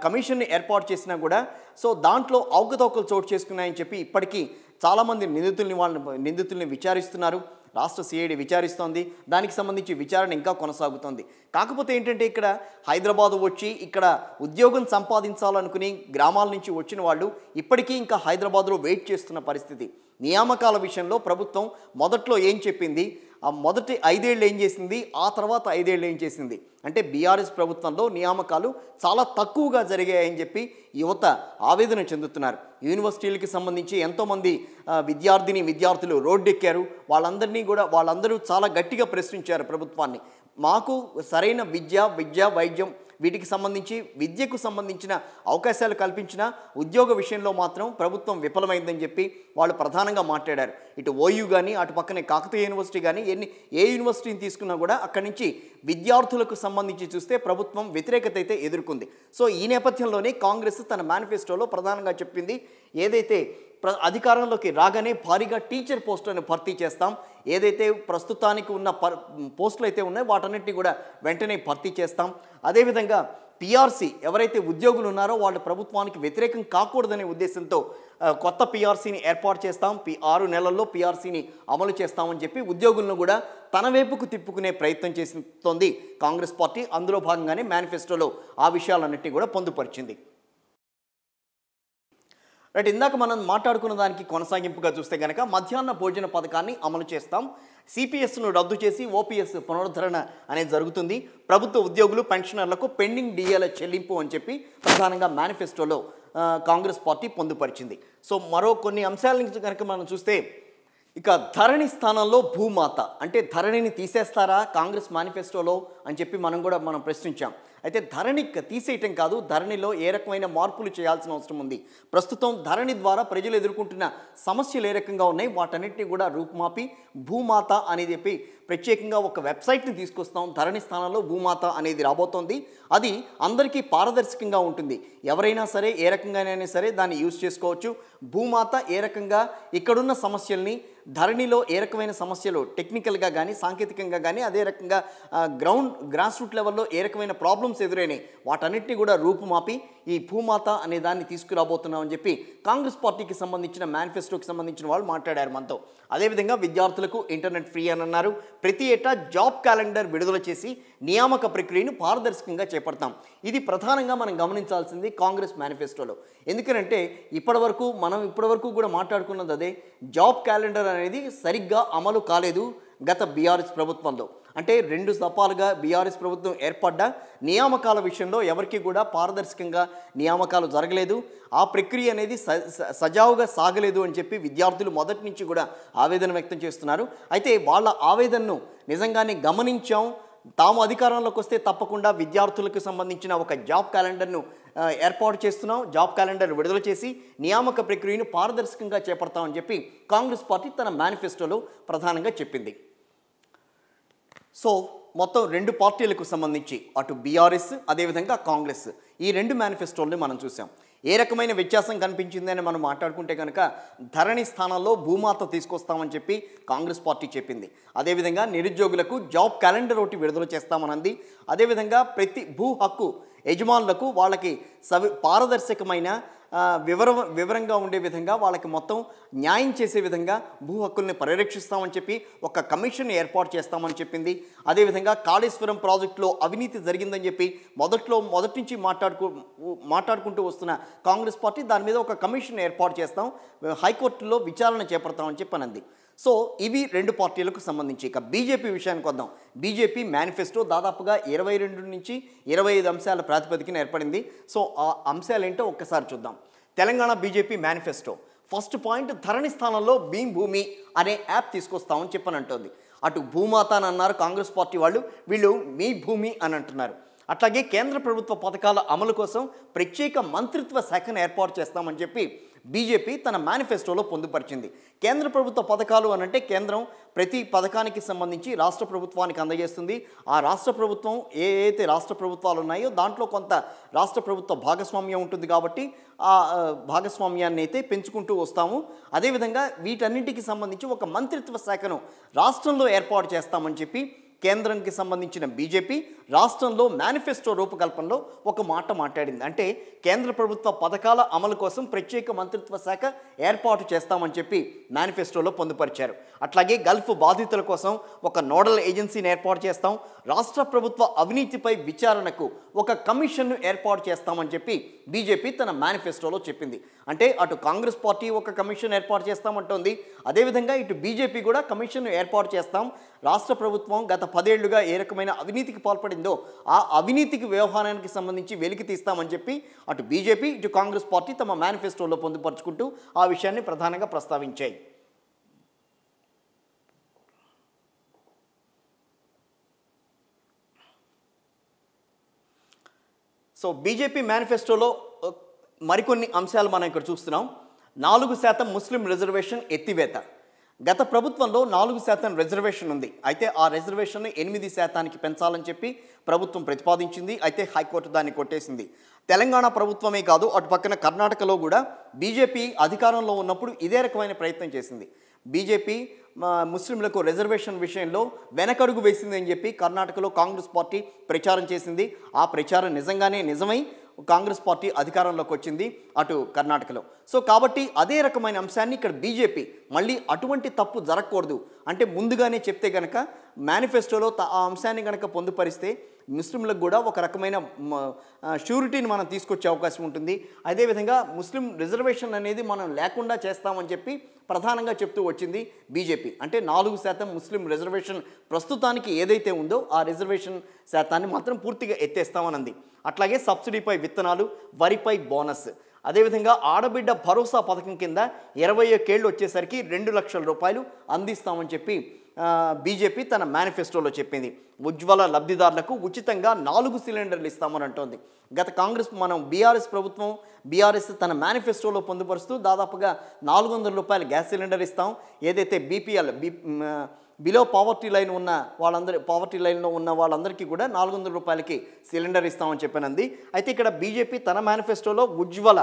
కమిషన్ని ఏర్పాటు చేసినా కూడా సో దాంట్లో అవకతవకలు చోటు చేసుకున్నాయని చెప్పి ఇప్పటికీ చాలామంది నిందితుల్ని వాళ్ళని నిందితుల్ని విచారిస్తున్నారు రాష్ట్ర సిఐడి విచారిస్తోంది దానికి సంబంధించి విచారణ ఇంకా కొనసాగుతోంది కాకపోతే ఏంటంటే ఇక్కడ హైదరాబాద్ వచ్చి ఇక్కడ ఉద్యోగం సంపాదించాలనుకుని గ్రామాల నుంచి వచ్చిన వాళ్ళు ఇప్పటికీ ఇంకా హైదరాబాద్లో వెయిట్ చేస్తున్న పరిస్థితి నియామకాల విషయంలో ప్రభుత్వం మొదట్లో ఏం చెప్పింది ఆ మొదటి ఐదేళ్ళు ఏం చేసింది ఆ తర్వాత ఐదేళ్ళు ఏం చేసింది అంటే బీఆర్ఎస్ ప్రభుత్వంలో నియామకాలు చాలా తక్కువగా జరిగాయని చెప్పి యువత ఆవేదన చెందుతున్నారు యూనివర్సిటీలకి సంబంధించి ఎంతోమంది విద్యార్థిని విద్యార్థులు రోడ్డెక్కారు వాళ్ళందరినీ కూడా వాళ్ళందరూ చాలా గట్టిగా ప్రశ్నించారు ప్రభుత్వాన్ని మాకు సరైన విద్య విద్య వైద్యం వీటికి సంబంధించి విద్యకు సంబంధించిన అవకాశాలు కల్పించిన ఉద్యోగ విషయంలో మాత్రం ప్రభుత్వం విఫలమైందని చెప్పి వాళ్ళు ప్రధానంగా మాట్లాడారు ఇటు ఓయూ కానీ అటు పక్కనే కాకతీయ యూనివర్సిటీ కానీ ఎన్ని ఏ యూనివర్సిటీని తీసుకున్నా కూడా అక్కడి నుంచి విద్యార్థులకు సంబంధించి చూస్తే ప్రభుత్వం వ్యతిరేకత అయితే ఎదుర్కొంది సో ఈ నేపథ్యంలోనే కాంగ్రెస్ తన మేనిఫెస్టోలో ప్రధానంగా చెప్పింది ఏదైతే అధికారంలోకి రాగానే భారీగా టీచర్ పోస్టులను భర్తీ చేస్తాం ఏదైతే ప్రస్తుతానికి ఉన్న ప పోస్టులు అయితే ఉన్నాయో వాటన్నిటిని కూడా వెంటనే భర్తీ చేస్తాం అదేవిధంగా పీఆర్సీ ఎవరైతే ఉద్యోగులు ఉన్నారో వాళ్ళు ప్రభుత్వానికి వ్యతిరేకం కాకూడదనే ఉద్దేశంతో కొత్త పిఆర్సీని ఏర్పాటు చేస్తాం పి ఆరు నెలల్లో పిఆర్సీని అమలు చేస్తామని చెప్పి ఉద్యోగులను కూడా తన వైపుకు తిప్పుకునే ప్రయత్నం చేస్తోంది కాంగ్రెస్ పార్టీ అందులో భాగంగానే మేనిఫెస్టోలో ఆ విషయాలన్నింటినీ కూడా పొందుపరిచింది రైట్ ఇందాక మనం మాట్లాడుకున్న దానికి కొనసాగింపుగా చూస్తే కనుక మధ్యాహ్న భోజన పథకాన్ని అమలు చేస్తాం సిపిఎస్ను రద్దు చేసి ఓపీఎస్ పునరుద్ధరణ అనేది జరుగుతుంది ప్రభుత్వ ఉద్యోగులు పెన్షనర్లకు పెండింగ్ డిఏల చెల్లింపు అని చెప్పి ప్రధానంగా మేనిఫెస్టోలో కాంగ్రెస్ పార్టీ పొందుపరిచింది సో మరో కొన్ని అంశాల నుంచి కనుక మనం చూస్తే ఇక ధరణి స్థానంలో భూమాత అంటే ధరణిని తీసేస్తారా కాంగ్రెస్ మేనిఫెస్టోలో అని చెప్పి మనం కూడా మనం ప్రశ్నించాం అయితే ధరణి తీసేయటం కాదు ధరణిలో ఏ రకమైన మార్పులు చేయాల్సిన అవసరం ఉంది ప్రస్తుతం ధరణి ద్వారా ప్రజలు ఎదుర్కొంటున్న సమస్యలు ఏ రకంగా ఉన్నాయి వాటన్నిటిని కూడా రూపుమాపి భూమాత అని చెప్పి ప్రత్యేకంగా ఒక వెబ్సైట్ని తీసుకొస్తాం ధరణి స్థానంలో భూమాత అనేది రాబోతోంది అది అందరికీ పారదర్శకంగా ఉంటుంది ఎవరైనా సరే ఏ రకంగానైనా సరే దాన్ని యూజ్ చేసుకోవచ్చు భూమాత ఏ రకంగా ఇక్కడున్న సమస్యల్ని ధరణిలో ఏ రకమైన సమస్యలు టెక్నికల్గా కానీ సాంకేతికంగా కానీ అదే రకంగా గ్రౌండ్ గ్రాస్ రూట్ లెవెల్లో ఏ రకమైన ప్రాబ్లమ్స్ ఎదురైనాయి వాటన్నిటిని కూడా రూపుమాపి ఈ భూమాత అనే దాన్ని తీసుకురాబోతున్నామని చెప్పి కాంగ్రెస్ పార్టీకి సంబంధించిన మేనిఫెస్టోకి సంబంధించిన వాళ్ళు మాట్లాడారు మనతో అదేవిధంగా విద్యార్థులకు ఇంటర్నెట్ ఫ్రీ అని అన్నారు ప్రతి ఏటా జాబ్ క్యాలెండర్ విడుదల చేసి నియామక ప్రక్రియను పారదర్శకంగా చేపడతాం ఇది ప్రధానంగా మనం గమనించాల్సింది కాంగ్రెస్ మేనిఫెస్టోలో ఎందుకనంటే ఇప్పటివరకు మనం ఇప్పటివరకు కూడా మాట్లాడుకున్నది అదే జాబ్ క్యాలెండర్ అనేది సరిగ్గా అమలు కాలేదు గత బీఆర్ఎస్ ప్రభుత్వంలో అంటే రెండు సపాలుగా బీఆర్ఎస్ ప్రభుత్వం ఏర్పడ్డా నియామకాల విషయంలో ఎవరికి కూడా పారదర్శకంగా నియామకాలు జరగలేదు ఆ ప్రక్రియ అనేది సజావుగా సాగలేదు అని చెప్పి విద్యార్థులు మొదటి నుంచి కూడా ఆవేదన వ్యక్తం చేస్తున్నారు అయితే వాళ్ళ ఆవేదనను నిజంగానే గమనించాం తాము అధికారంలోకి వస్తే తప్పకుండా విద్యార్థులకు సంబంధించిన ఒక జాబ్ క్యాలెండర్ను ఏర్పాటు చేస్తున్నాం జాబ్ క్యాలెండర్ విడుదల చేసి నియామక ప్రక్రియను పారదర్శకంగా చేపడతామని చెప్పి కాంగ్రెస్ పార్టీ తన మేనిఫెస్టోలో ప్రధానంగా చెప్పింది సో మొత్తం రెండు పార్టీలకు సంబంధించి అటు బీఆర్ఎస్ అదేవిధంగా కాంగ్రెస్ ఈ రెండు మేనిఫెస్టోల్ని మనం చూసాం ఏ రకమైన వ్యత్యాసం కనిపించింది అని మనం మాట్లాడుకుంటే కనుక ధరణి స్థానాల్లో భూమాత తీసుకొస్తామని చెప్పి కాంగ్రెస్ పార్టీ చెప్పింది అదేవిధంగా నిరుద్యోగులకు జాబ్ క్యాలెండర్ ఒకటి విడుదల చేస్తామనంది అదేవిధంగా ప్రతి భూ హక్కు యజమానులకు వాళ్ళకి సవి పారదర్శకమైన వివర వివరంగా ఉండే విధంగా వాళ్ళకి మొత్తం న్యాయం చేసే విధంగా భూ హక్కుల్ని పరిరక్షిస్తామని చెప్పి ఒక కమిషన్ ఏర్పాటు చేస్తామని చెప్పింది అదేవిధంగా కాళేశ్వరం ప్రాజెక్టులో అవినీతి జరిగిందని చెప్పి మొదట్లో మొదటి నుంచి మాట్లాడుకు మాట్లాడుకుంటూ వస్తున్న కాంగ్రెస్ పార్టీ దాని మీద ఒక కమిషన్ ఏర్పాటు చేస్తాం హైకోర్టులో విచారణ చేపడతామని చెప్పి అనంది సో ఇవి రెండు పార్టీలకు సంబంధించి ఇక బీజేపీ విషయానికి వద్దాం బీజేపీ మేనిఫెస్టో దాదాపుగా ఇరవై రెండు నుంచి ఇరవై ఐదు అంశాల ప్రాతిపదికన ఏర్పడింది సో ఆ అంశాలు ఏంటో ఒక్కసారి చూద్దాం Telangana BJP manifesto first point Dharani స్థానంలో భీం భూమి అనే యాప్ తీసుకొస్తామని అంటుంది అటు భూమాత అని అన్నారు కాంగ్రెస్ పార్టీ వాళ్ళు వీళ్ళు మీ భూమి అని అంటున్నారు అట్లాగే కేంద్ర ప్రభుత్వ పథకాల అమలు కోసం ప్రత్యేక మంత్రిత్వ శాఖను ఏర్పాటు చేస్తామని చెప్పి బీజేపీ తన మేనిఫెస్టోలో పొందుపరిచింది కేంద్ర ప్రభుత్వ పథకాలు అనంటే కేంద్రం ప్రతి పథకానికి సంబంధించి రాష్ట్ర ప్రభుత్వానికి అందజేస్తుంది ఆ రాష్ట్ర ప్రభుత్వం ఏ అయితే రాష్ట్ర ప్రభుత్వాలు ఉన్నాయో దాంట్లో కొంత రాష్ట్ర ప్రభుత్వ భాగస్వామ్యం ఉంటుంది కాబట్టి ఆ భాగస్వామ్యాన్ని అయితే పెంచుకుంటూ వస్తాము అదేవిధంగా వీటన్నింటికి సంబంధించి ఒక మంత్రిత్వ శాఖను రాష్ట్రంలో ఏర్పాటు చేస్తామని చెప్పి కేంద్రంకి సంబంధించిన బీజేపీ రాష్ట్రంలో మేనిఫెస్టో రూపకల్పనలో ఒక మాట మాట్లాడింది అంటే కేంద్ర ప్రభుత్వ పథకాల అమలు కోసం ప్రత్యేక మంత్రిత్వ శాఖ ఏర్పాటు చేస్తామని చెప్పి మేనిఫెస్టోలో పొందుపరిచారు అట్లాగే గల్ఫ్ బాధితుల కోసం ఒక నోడల్ ఏజెన్సీని ఏర్పాటు చేస్తాం రాష్ట్ర ప్రభుత్వ అవినీతిపై విచారణకు ఒక కమిషన్ను ఏర్పాటు చేస్తామని చెప్పి బీజేపీ తన మేనిఫెస్టోలో చెప్పింది అంటే అటు కాంగ్రెస్ పార్టీ ఒక కమిషన్ ఏర్పాటు చేస్తామంటోంది అదేవిధంగా ఇటు బీజేపీ కూడా కమిషన్ను ఏర్పాటు చేస్తాం రాష్ట్ర ప్రభుత్వం గత పదేళ్లుగా ఏ రకమైన అవినీతికి పాల్పడింది ఉందో ఆ అవినీతికి వ్యవహారానికి సంబంధించి వెలికి తీస్తామని చెప్పి అటు బీజేపీ ఇటు కాంగ్రెస్ పార్టీ తమ మేనిఫెస్టోలో పొందుపరుచుకుంటూ ఆ విషయాన్ని ప్రధానంగా ప్రస్తావించాయి సో బీజేపీ మేనిఫెస్టోలో మరికొన్ని అంశాలు మనం ఇక్కడ చూస్తున్నాం నాలుగు శాతం ముస్లిం రిజర్వేషన్ ఎత్తివేత గత ప్రభుత్వంలో నాలుగు శాతం రిజర్వేషన్ ఉంది అయితే ఆ రిజర్వేషన్ను ఎనిమిది శాతానికి పెంచాలని చెప్పి ప్రభుత్వం ప్రతిపాదించింది అయితే హైకోర్టు దాన్ని కొట్టేసింది తెలంగాణ ప్రభుత్వమే కాదు అటు పక్కన కర్ణాటకలో కూడా బీజేపీ అధికారంలో ఉన్నప్పుడు ఇదే రకమైన ప్రయత్నం చేసింది బీజేపీ ముస్లింలకు రిజర్వేషన్ విషయంలో వెనకడుగు వేసిందని చెప్పి కర్ణాటకలో కాంగ్రెస్ పార్టీ ప్రచారం చేసింది ఆ ప్రచారం నిజంగానే నిజమై కాంగ్రెస్ పార్టీ అధికారంలోకి వచ్చింది అటు కర్ణాటకలో సో కాబట్టి అదే రకమైన అంశాన్ని ఇక్కడ బీజేపీ మళ్ళీ అటువంటి తప్పు జరగకూడదు అంటే ముందుగానే చెప్తే కనుక మేనిఫెస్టోలో ఆ అంశాన్ని కనుక పొందుపరిస్తే ముస్లింలకు కూడా ఒక రకమైన ష్యూరిటీని మనం తీసుకొచ్చే అవకాశం ఉంటుంది అదేవిధంగా ముస్లిం రిజర్వేషన్ అనేది మనం లేకుండా చేస్తామని చెప్పి ప్రధానంగా చెప్తూ వచ్చింది బీజేపీ అంటే నాలుగు శాతం ముస్లిం రిజర్వేషన్ ప్రస్తుతానికి ఏదైతే ఉందో ఆ రిజర్వేషన్ శాతాన్ని మాత్రం పూర్తిగా ఎత్తేస్తామనంది అట్లాగే సబ్సిడీపై విత్తనాలు వరిపై బోనస్ అదేవిధంగా ఆడబిడ్డ భరోసా పథకం కింద ఇరవై ఒక్కేళ్ళు వచ్చేసరికి రెండు లక్షల రూపాయలు అందిస్తామని చెప్పి బీజేపీ తన మేనిఫెస్టోలో చెప్పింది ఉజ్వల లబ్ధిదారులకు ఉచితంగా నాలుగు సిలిండర్లు ఇస్తామని అంటోంది గత కాంగ్రెస్ మనం బీఆర్ఎస్ ప్రభుత్వం బీఆర్ఎస్ తన మేనిఫెస్టోలో పొందుపరుస్తూ దాదాపుగా నాలుగు వందల రూపాయల గ్యాస్ సిలిండర్ ఇస్తాం ఏదైతే BPL B below poverty line ఉన్న వాళ్ళందరి పావర్టీ లైన్లో ఉన్న వాళ్ళందరికీ కూడా నాలుగు వందల రూపాయలకి సిలిండర్ ఇస్తామని చెప్పానంది అయితే ఇక్కడ బీజేపీ తన మేనిఫెస్టోలో ఉజ్వల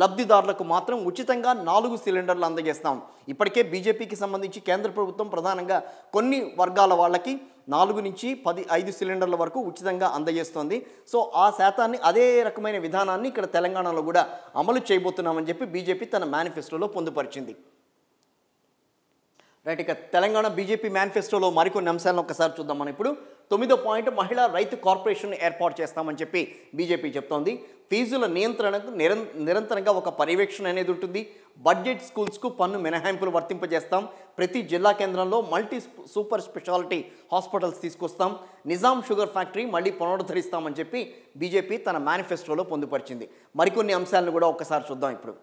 లబ్ధిదారులకు మాత్రం ఉచితంగా నాలుగు సిలిండర్లు అందజేస్తాం ఇప్పటికే బీజేపీకి సంబంధించి కేంద్ర ప్రభుత్వం ప్రధానంగా కొన్ని వర్గాల వాళ్ళకి నాలుగు నుంచి పది ఐదు సిలిండర్ల వరకు ఉచితంగా అందజేస్తోంది సో ఆ శాతాన్ని అదే రకమైన విధానాన్ని ఇక్కడ తెలంగాణలో కూడా అమలు చేయబోతున్నామని చెప్పి బీజేపీ తన మేనిఫెస్టోలో పొందుపరిచింది రైట్ ఇక తెలంగాణ బీజేపీ మేనిఫెస్టోలో మరికొన్ని అంశాలను ఒకసారి చూద్దాం మనం ఇప్పుడు తొమ్మిదో పాయింట్ మహిళా రైతు కార్పొరేషన్ ఏర్పాటు చేస్తామని చెప్పి బీజేపీ చెప్తోంది ఫీజుల నియంత్రణకు నిరంతరంగా ఒక పర్యవేక్షణ అనేది ఉంటుంది బడ్జెట్ స్కూల్స్కు పన్ను మినహాయింపులు వర్తింపజేస్తాం ప్రతి జిల్లా కేంద్రంలో మల్టీ సూపర్ స్పెషాలిటీ హాస్పిటల్స్ తీసుకొస్తాం నిజాం షుగర్ ఫ్యాక్టరీ మళ్ళీ పునరుద్ధరిస్తామని చెప్పి బీజేపీ తన మేనిఫెస్టోలో పొందుపరిచింది మరికొన్ని అంశాలను కూడా ఒకసారి చూద్దాం ఇప్పుడు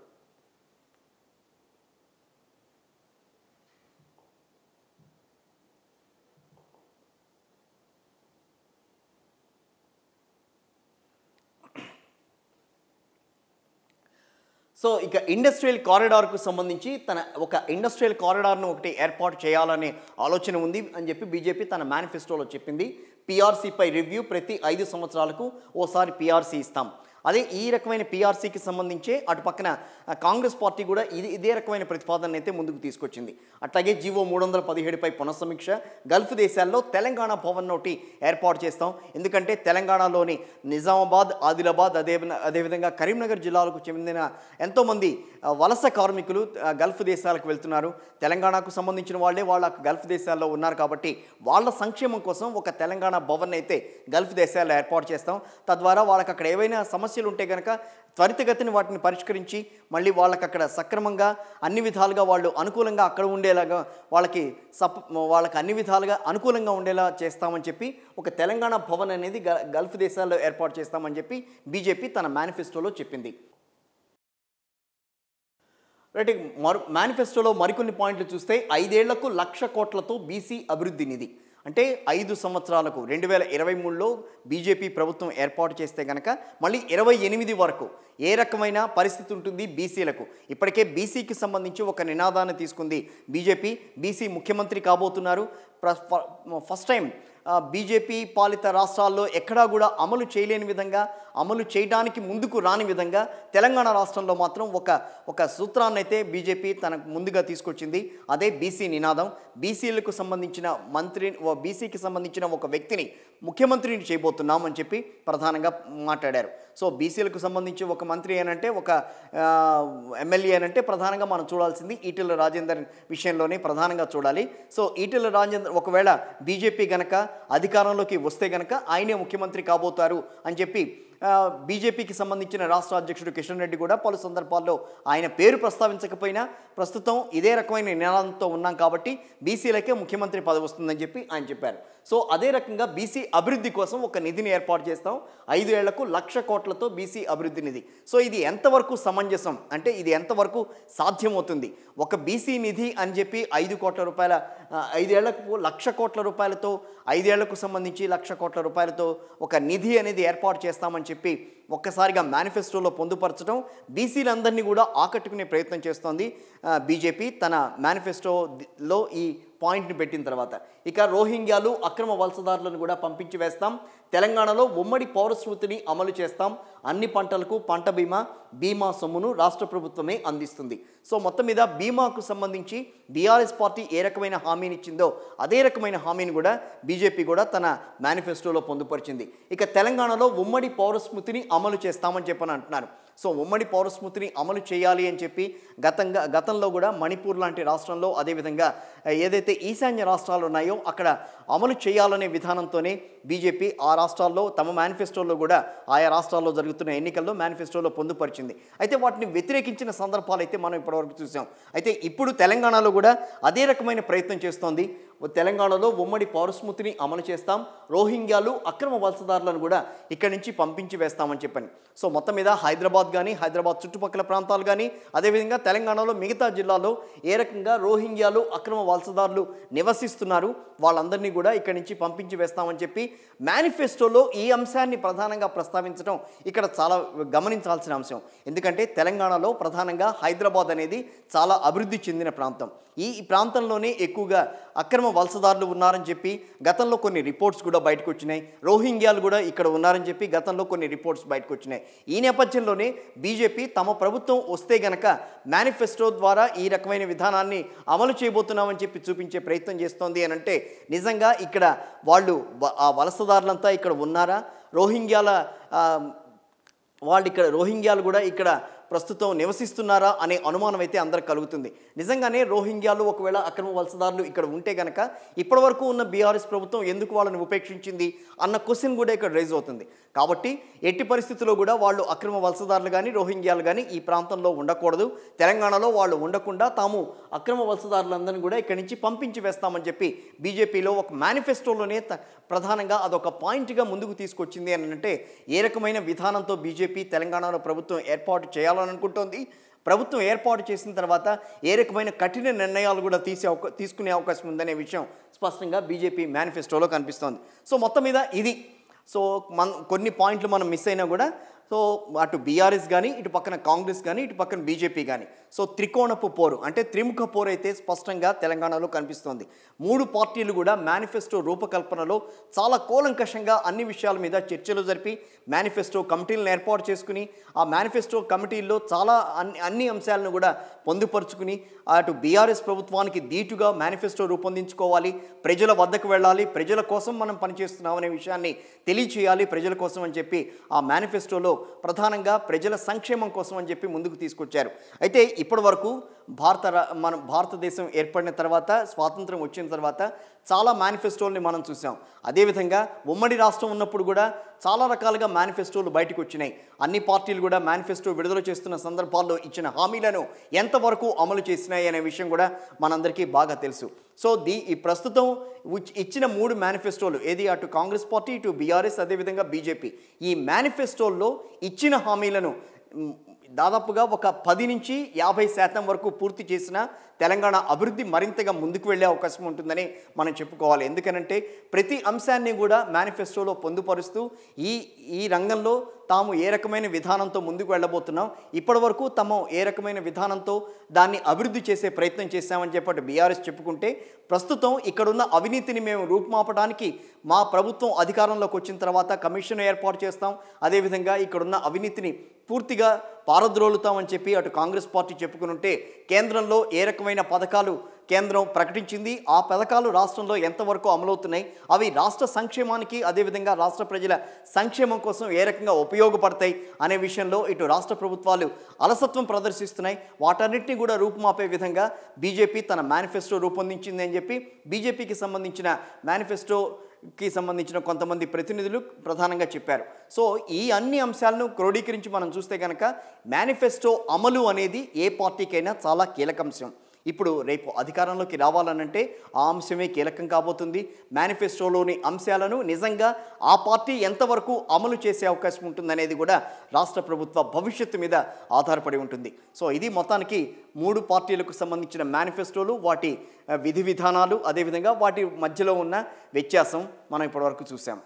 సో ఇక ఇండస్ట్రియల్ కారిడార్కు సంబంధించి తన ఒక ఇండస్ట్రియల్ కారిడార్ను ఒకటి ఏర్పాటు చేయాలనే ఆలోచన ఉంది అని చెప్పి బీజేపీ తన మేనిఫెస్టోలో చెప్పింది పిఆర్సీపై రివ్యూ ప్రతి ఐదు సంవత్సరాలకు ఓసారి పీఆర్సీ ఇస్తాం అదే ఈ రకమైన పీఆర్సీకి సంబంధించి అటు పక్కన కాంగ్రెస్ పార్టీ కూడా ఇది ఇదే రకమైన ప్రతిపాదన అయితే ముందుకు తీసుకొచ్చింది అట్లాగే జీవో మూడు వందల పదిహేడుపై పునఃసమీక్ష గల్ఫ్ దేశాల్లో తెలంగాణ భవన్ నోటి ఏర్పాటు చేస్తాం ఎందుకంటే తెలంగాణలోని నిజామాబాద్ ఆదిలాబాద్ అదే అదేవిధంగా కరీంనగర్ జిల్లాలకు చెందిన ఎంతోమంది వలస కార్మికులు గల్ఫ్ దేశాలకు వెళ్తున్నారు తెలంగాణకు సంబంధించిన వాళ్ళే వాళ్ళ గల్ఫ్ దేశాల్లో ఉన్నారు కాబట్టి వాళ్ళ సంక్షేమం కోసం ఒక తెలంగాణ భవన్ అయితే గల్ఫ్ దేశాల్లో ఏర్పాటు చేస్తాం తద్వారా వాళ్ళకి అక్కడ ఏవైనా సమస్య సమస్యలు ఉంటే కనుక త్వరితగతిని వాటిని పరిష్కరించి మళ్ళీ వాళ్ళకి అక్కడ సక్రమంగా అన్ని విధాలుగా వాళ్ళు అనుకూలంగా అక్కడ ఉండేలాగా వాళ్ళకి సప్ వాళ్ళకి అన్ని విధాలుగా అనుకూలంగా ఉండేలా చేస్తామని చెప్పి ఒక తెలంగాణ భవన్ అనేది గల్ఫ్ దేశాల్లో ఏర్పాటు చేస్తామని చెప్పి బీజేపీ తన మేనిఫెస్టోలో చెప్పింది రైట్ మరు మేనిఫెస్టోలో మరికొన్ని పాయింట్లు చూస్తే ఐదేళ్లకు లక్ష కోట్లతో బీసీ అభివృద్ధి నిధి అంటే ఐదు సంవత్సరాలకు రెండు వేల ఇరవై మూడులో బీజేపీ ప్రభుత్వం ఏర్పాటు చేస్తే కనుక మళ్ళీ ఇరవై ఎనిమిది వరకు ఏ రకమైన పరిస్థితి ఉంటుంది బీసీలకు ఇప్పటికే బీసీకి సంబంధించి ఒక నినాదాన్ని తీసుకుంది బీజేపీ బీసీ ముఖ్యమంత్రి కాబోతున్నారు ఫస్ట్ టైం బీజేపీ పాలిత రాష్ట్రాల్లో ఎక్కడా కూడా అమలు చేయలేని విధంగా అమలు చేయడానికి ముందుకు రాని విధంగా తెలంగాణ రాష్ట్రంలో మాత్రం ఒక ఒక సూత్రాన్ని అయితే బీజేపీ తనకు ముందుగా తీసుకొచ్చింది అదే బీసీ నినాదం బీసీలకు సంబంధించిన మంత్రి బీసీకి సంబంధించిన ఒక వ్యక్తిని ముఖ్యమంత్రిని చేయబోతున్నామని చెప్పి ప్రధానంగా మాట్లాడారు సో బీసీలకు సంబంధించి ఒక మంత్రి ఏనంటే ఒక ఎమ్మెల్యే ఏనంటే ప్రధానంగా మనం చూడాల్సింది ఈటెల రాజేందర్ విషయంలోనే ప్రధానంగా చూడాలి సో ఈటెల రాజేందర్ ఒకవేళ బీజేపీ గనక అధికారంలోకి వస్తే గనక ఆయనే ముఖ్యమంత్రి కాబోతారు అని చెప్పి బీజేపీకి సంబంధించిన రాష్ట్ర అధ్యక్షుడు కిషన్ రెడ్డి కూడా పలు సందర్భాల్లో ఆయన పేరు ప్రస్తావించకపోయినా ప్రస్తుతం ఇదే రకమైన నినాదంతో ఉన్నాం కాబట్టి బీసీలకే ముఖ్యమంత్రి పదవి వస్తుందని చెప్పి ఆయన చెప్పారు సో అదే రకంగా బీసీ అభివృద్ధి కోసం ఒక నిధిని ఏర్పాటు చేస్తాం ఐదు ఏళ్లకు లక్ష కోట్లతో బీసీ అభివృద్ధి నిధి సో ఇది ఎంతవరకు సమంజసం అంటే ఇది ఎంతవరకు సాధ్యమవుతుంది ఒక బీసీ నిధి అని చెప్పి ఐదు కోట్ల రూపాయల ఐదేళ్లకు లక్ష కోట్ల రూపాయలతో ఐదేళ్లకు సంబంధించి లక్ష కోట్ల రూపాయలతో ఒక నిధి అనేది ఏర్పాటు చేస్తామని చెప్పి ఒక్కసారిగా మేనిఫెస్టోలో పొందుపరచడం బీసీలందరినీ కూడా ఆకట్టుకునే ప్రయత్నం చేస్తోంది బీజేపీ తన మేనిఫెస్టోలో ఈ పాయింట్ని పెట్టిన తర్వాత ఇక రోహింగ్యాలు అక్రమ వలసదారులను కూడా పంపించి వేస్తాం తెలంగాణలో ఉమ్మడి పౌరస్మృతిని అమలు చేస్తాం అన్ని పంటలకు పంట బీమా బీమా సొమ్మును రాష్ట్ర ప్రభుత్వమే అందిస్తుంది సో మొత్తం మీద బీమాకు సంబంధించి బీఆర్ఎస్ పార్టీ ఏ రకమైన హామీని ఇచ్చిందో అదే రకమైన హామీని కూడా బీజేపీ కూడా తన మేనిఫెస్టోలో పొందుపరిచింది ఇక తెలంగాణలో ఉమ్మడి పౌరస్మృతిని అమలు చేస్తామని చెప్పని అంటున్నారు సో ఉమ్మడి పౌరస్మృతిని అమలు చేయాలి అని చెప్పి గతంగా గతంలో కూడా మణిపూర్ లాంటి రాష్ట్రంలో అదేవిధంగా ఏదైతే ఈశాన్య రాష్ట్రాలు ఉన్నాయో అక్కడ అమలు చేయాలనే విధానంతోనే బీజేపీ ఆ రాష్ట్రాల్లో తమ మేనిఫెస్టోలో కూడా ఆయా రాష్ట్రాల్లో జరుగుతున్న ఎన్నికల్లో మేనిఫెస్టోలో పొందుపరిచింది అయితే వాటిని వ్యతిరేకించిన సందర్భాలు అయితే మనం ఇప్పటివరకు చూసాం అయితే ఇప్పుడు తెలంగాణలో కూడా అదే రకమైన ప్రయత్నం చేస్తోంది తెలంగాణలో ఉమ్మడి పౌరస్మృతిని అమలు చేస్తాం రోహింగ్యాలు అక్రమ వలసదారులను కూడా ఇక్కడి నుంచి పంపించి వేస్తామని చెప్పని సో మొత్తం మీద హైదరాబాద్ కానీ హైదరాబాద్ చుట్టుపక్కల ప్రాంతాలు కానీ అదేవిధంగా తెలంగాణలో మిగతా జిల్లాలో ఏ రకంగా రోహింగ్యాలు అక్రమ వలసదారులు నివసిస్తున్నారు వాళ్ళందరినీ కూడా ఇక్కడి నుంచి పంపించి వేస్తామని చెప్పి మేనిఫెస్టోలో ఈ అంశాన్ని ప్రధానంగా ప్రస్తావించడం ఇక్కడ చాలా గమనించాల్సిన అంశం ఎందుకంటే తెలంగాణలో ప్రధానంగా హైదరాబాద్ అనేది చాలా అభివృద్ధి చెందిన ప్రాంతం ఈ ప్రాంతంలోనే ఎక్కువగా అక్రమ ఇక్కడేమో వలసదారులు ఉన్నారని చెప్పి గతంలో కొన్ని రిపోర్ట్స్ కూడా బయటకు వచ్చినాయి రోహింగ్యాలు కూడా ఇక్కడ ఉన్నారని చెప్పి గతంలో కొన్ని రిపోర్ట్స్ బయటకు వచ్చినాయి ఈ నేపథ్యంలోనే బీజేపీ తమ ప్రభుత్వం వస్తే గనక మేనిఫెస్టో ద్వారా ఈ రకమైన విధానాన్ని అమలు చేయబోతున్నామని చెప్పి చూపించే ప్రయత్నం చేస్తోంది అని అంటే నిజంగా ఇక్కడ వాళ్ళు ఆ వలసదారులంతా ఇక్కడ ఉన్నారా రోహింగ్యాల వాళ్ళు ఇక్కడ రోహింగ్యాలు కూడా ఇక్కడ ప్రస్తుతం నివసిస్తున్నారా అనే అనుమానం అయితే అందరికి కలుగుతుంది నిజంగానే రోహింగ్యాలు ఒకవేళ అక్రమ వలసదారులు ఇక్కడ ఉంటే గనక ఇప్పటివరకు ఉన్న బీఆర్ఎస్ ప్రభుత్వం ఎందుకు వాళ్ళని ఉపేక్షించింది అన్న క్వశ్చన్ కూడా ఇక్కడ రైజ్ అవుతుంది కాబట్టి ఎట్టి పరిస్థితుల్లో కూడా వాళ్ళు అక్రమ వలసదారులు కానీ రోహింగ్యాలు కానీ ఈ ప్రాంతంలో ఉండకూడదు తెలంగాణలో వాళ్ళు ఉండకుండా తాము అక్రమ వలసదారులందరినీ కూడా ఇక్కడి నుంచి పంపించి వేస్తామని చెప్పి బీజేపీలో ఒక మేనిఫెస్టోలోనే ప్రధానంగా అదొక పాయింట్గా ముందుకు తీసుకొచ్చింది అని అంటే ఏ రకమైన విధానంతో బీజేపీ తెలంగాణలో ప్రభుత్వం ఏర్పాటు చేయాలి చేయాలని అనుకుంటోంది ప్రభుత్వం ఏర్పాటు చేసిన తర్వాత ఏ రకమైన కఠిన నిర్ణయాలు కూడా తీసే అవకా తీసుకునే అవకాశం ఉందనే విషయం స్పష్టంగా బీజేపీ మేనిఫెస్టోలో కనిపిస్తోంది సో మొత్తం మీద ఇది సో మన కొన్ని పాయింట్లు మనం మిస్ అయినా కూడా సో అటు బీఆర్ఎస్ కానీ ఇటు పక్కన కాంగ్రెస్ కానీ ఇటు పక్కన బీజేపీ కానీ సో త్రికోణపు పోరు అంటే త్రిముఖ పోరు అయితే స్పష్టంగా తెలంగాణలో కనిపిస్తోంది మూడు పార్టీలు కూడా మేనిఫెస్టో రూపకల్పనలో చాలా కూలంకషంగా అన్ని విషయాల మీద చర్చలు జరిపి మేనిఫెస్టో కమిటీలను ఏర్పాటు చేసుకుని ఆ మేనిఫెస్టో కమిటీల్లో చాలా అన్ని అన్ని అంశాలను కూడా పొందుపరుచుకుని అటు బీఆర్ఎస్ ప్రభుత్వానికి దీటుగా మేనిఫెస్టో రూపొందించుకోవాలి ప్రజల వద్దకు వెళ్ళాలి ప్రజల కోసం మనం పనిచేస్తున్నామనే విషయాన్ని తెలియచేయాలి ప్రజల కోసం అని చెప్పి ఆ మేనిఫెస్టోలో ప్రధానంగా ప్రజల సంక్షేమం కోసం అని చెప్పి ముందుకు తీసుకొచ్చారు అయితే ఇప్పటి వరకు భారత మన భారతదేశం ఏర్పడిన తర్వాత స్వాతంత్రం వచ్చిన తర్వాత చాలా మేనిఫెస్టోల్ని మనం చూసాం అదేవిధంగా ఉమ్మడి రాష్ట్రం ఉన్నప్పుడు కూడా చాలా రకాలుగా మేనిఫెస్టోలు బయటకు వచ్చినాయి అన్ని పార్టీలు కూడా మేనిఫెస్టో విడుదల చేస్తున్న సందర్భాల్లో ఇచ్చిన హామీలను ఎంతవరకు అమలు చేసినాయి అనే విషయం కూడా మనందరికీ బాగా తెలుసు సో దీ ఈ ప్రస్తుతం ఇచ్చిన మూడు మేనిఫెస్టోలు ఏది అటు కాంగ్రెస్ పార్టీ ఇటు బీఆర్ఎస్ అదేవిధంగా బీజేపీ ఈ మేనిఫెస్టోల్లో ఇచ్చిన హామీలను దాదాపుగా ఒక పది నుంచి యాభై శాతం వరకు పూర్తి చేసిన తెలంగాణ అభివృద్ధి మరింతగా ముందుకు వెళ్ళే అవకాశం ఉంటుందని మనం చెప్పుకోవాలి ఎందుకనంటే ప్రతి అంశాన్ని కూడా మేనిఫెస్టోలో పొందుపరుస్తూ ఈ ఈ రంగంలో తాము ఏ రకమైన విధానంతో ముందుకు వెళ్ళబోతున్నాం ఇప్పటి వరకు తాము ఏ రకమైన విధానంతో దాన్ని అభివృద్ధి చేసే ప్రయత్నం చేశామని చెప్పి బీఆర్ఎస్ చెప్పుకుంటే ప్రస్తుతం ఇక్కడున్న అవినీతిని మేము రూపుమాపడానికి మా ప్రభుత్వం అధికారంలోకి వచ్చిన తర్వాత కమిషన్ ఏర్పాటు చేస్తాం అదేవిధంగా ఇక్కడున్న అవినీతిని పూర్తిగా పారద్రోలుతామని చెప్పి అటు కాంగ్రెస్ పార్టీ చెప్పుకుని ఉంటే కేంద్రంలో ఏ రకమైన ముఖ్యమైన పథకాలు కేంద్రం ప్రకటించింది ఆ పథకాలు రాష్ట్రంలో ఎంతవరకు అమలవుతున్నాయి అవి రాష్ట్ర సంక్షేమానికి అదేవిధంగా రాష్ట్ర ప్రజల సంక్షేమం కోసం ఏ రకంగా ఉపయోగపడతాయి అనే విషయంలో ఇటు రాష్ట్ర ప్రభుత్వాలు అలసత్వం ప్రదర్శిస్తున్నాయి వాటన్నిటిని కూడా రూపుమాపే విధంగా బీజేపీ తన మేనిఫెస్టో రూపొందించింది అని చెప్పి బీజేపీకి సంబంధించిన మేనిఫెస్టో కి సంబంధించిన కొంతమంది ప్రతినిధులు ప్రధానంగా చెప్పారు సో ఈ అన్ని అంశాలను క్రోడీకరించి మనం చూస్తే కనుక మేనిఫెస్టో అమలు అనేది ఏ పార్టీకైనా చాలా కీలక అంశం ఇప్పుడు రేపు అధికారంలోకి రావాలనంటే ఆ అంశమే కీలకం కాబోతుంది మేనిఫెస్టోలోని అంశాలను నిజంగా ఆ పార్టీ ఎంతవరకు అమలు చేసే అవకాశం ఉంటుందనేది కూడా రాష్ట్ర ప్రభుత్వ భవిష్యత్తు మీద ఆధారపడి ఉంటుంది సో ఇది మొత్తానికి మూడు పార్టీలకు సంబంధించిన మేనిఫెస్టోలు వాటి విధి విధానాలు అదేవిధంగా వాటి మధ్యలో ఉన్న వ్యత్యాసం మనం ఇప్పటివరకు చూసాం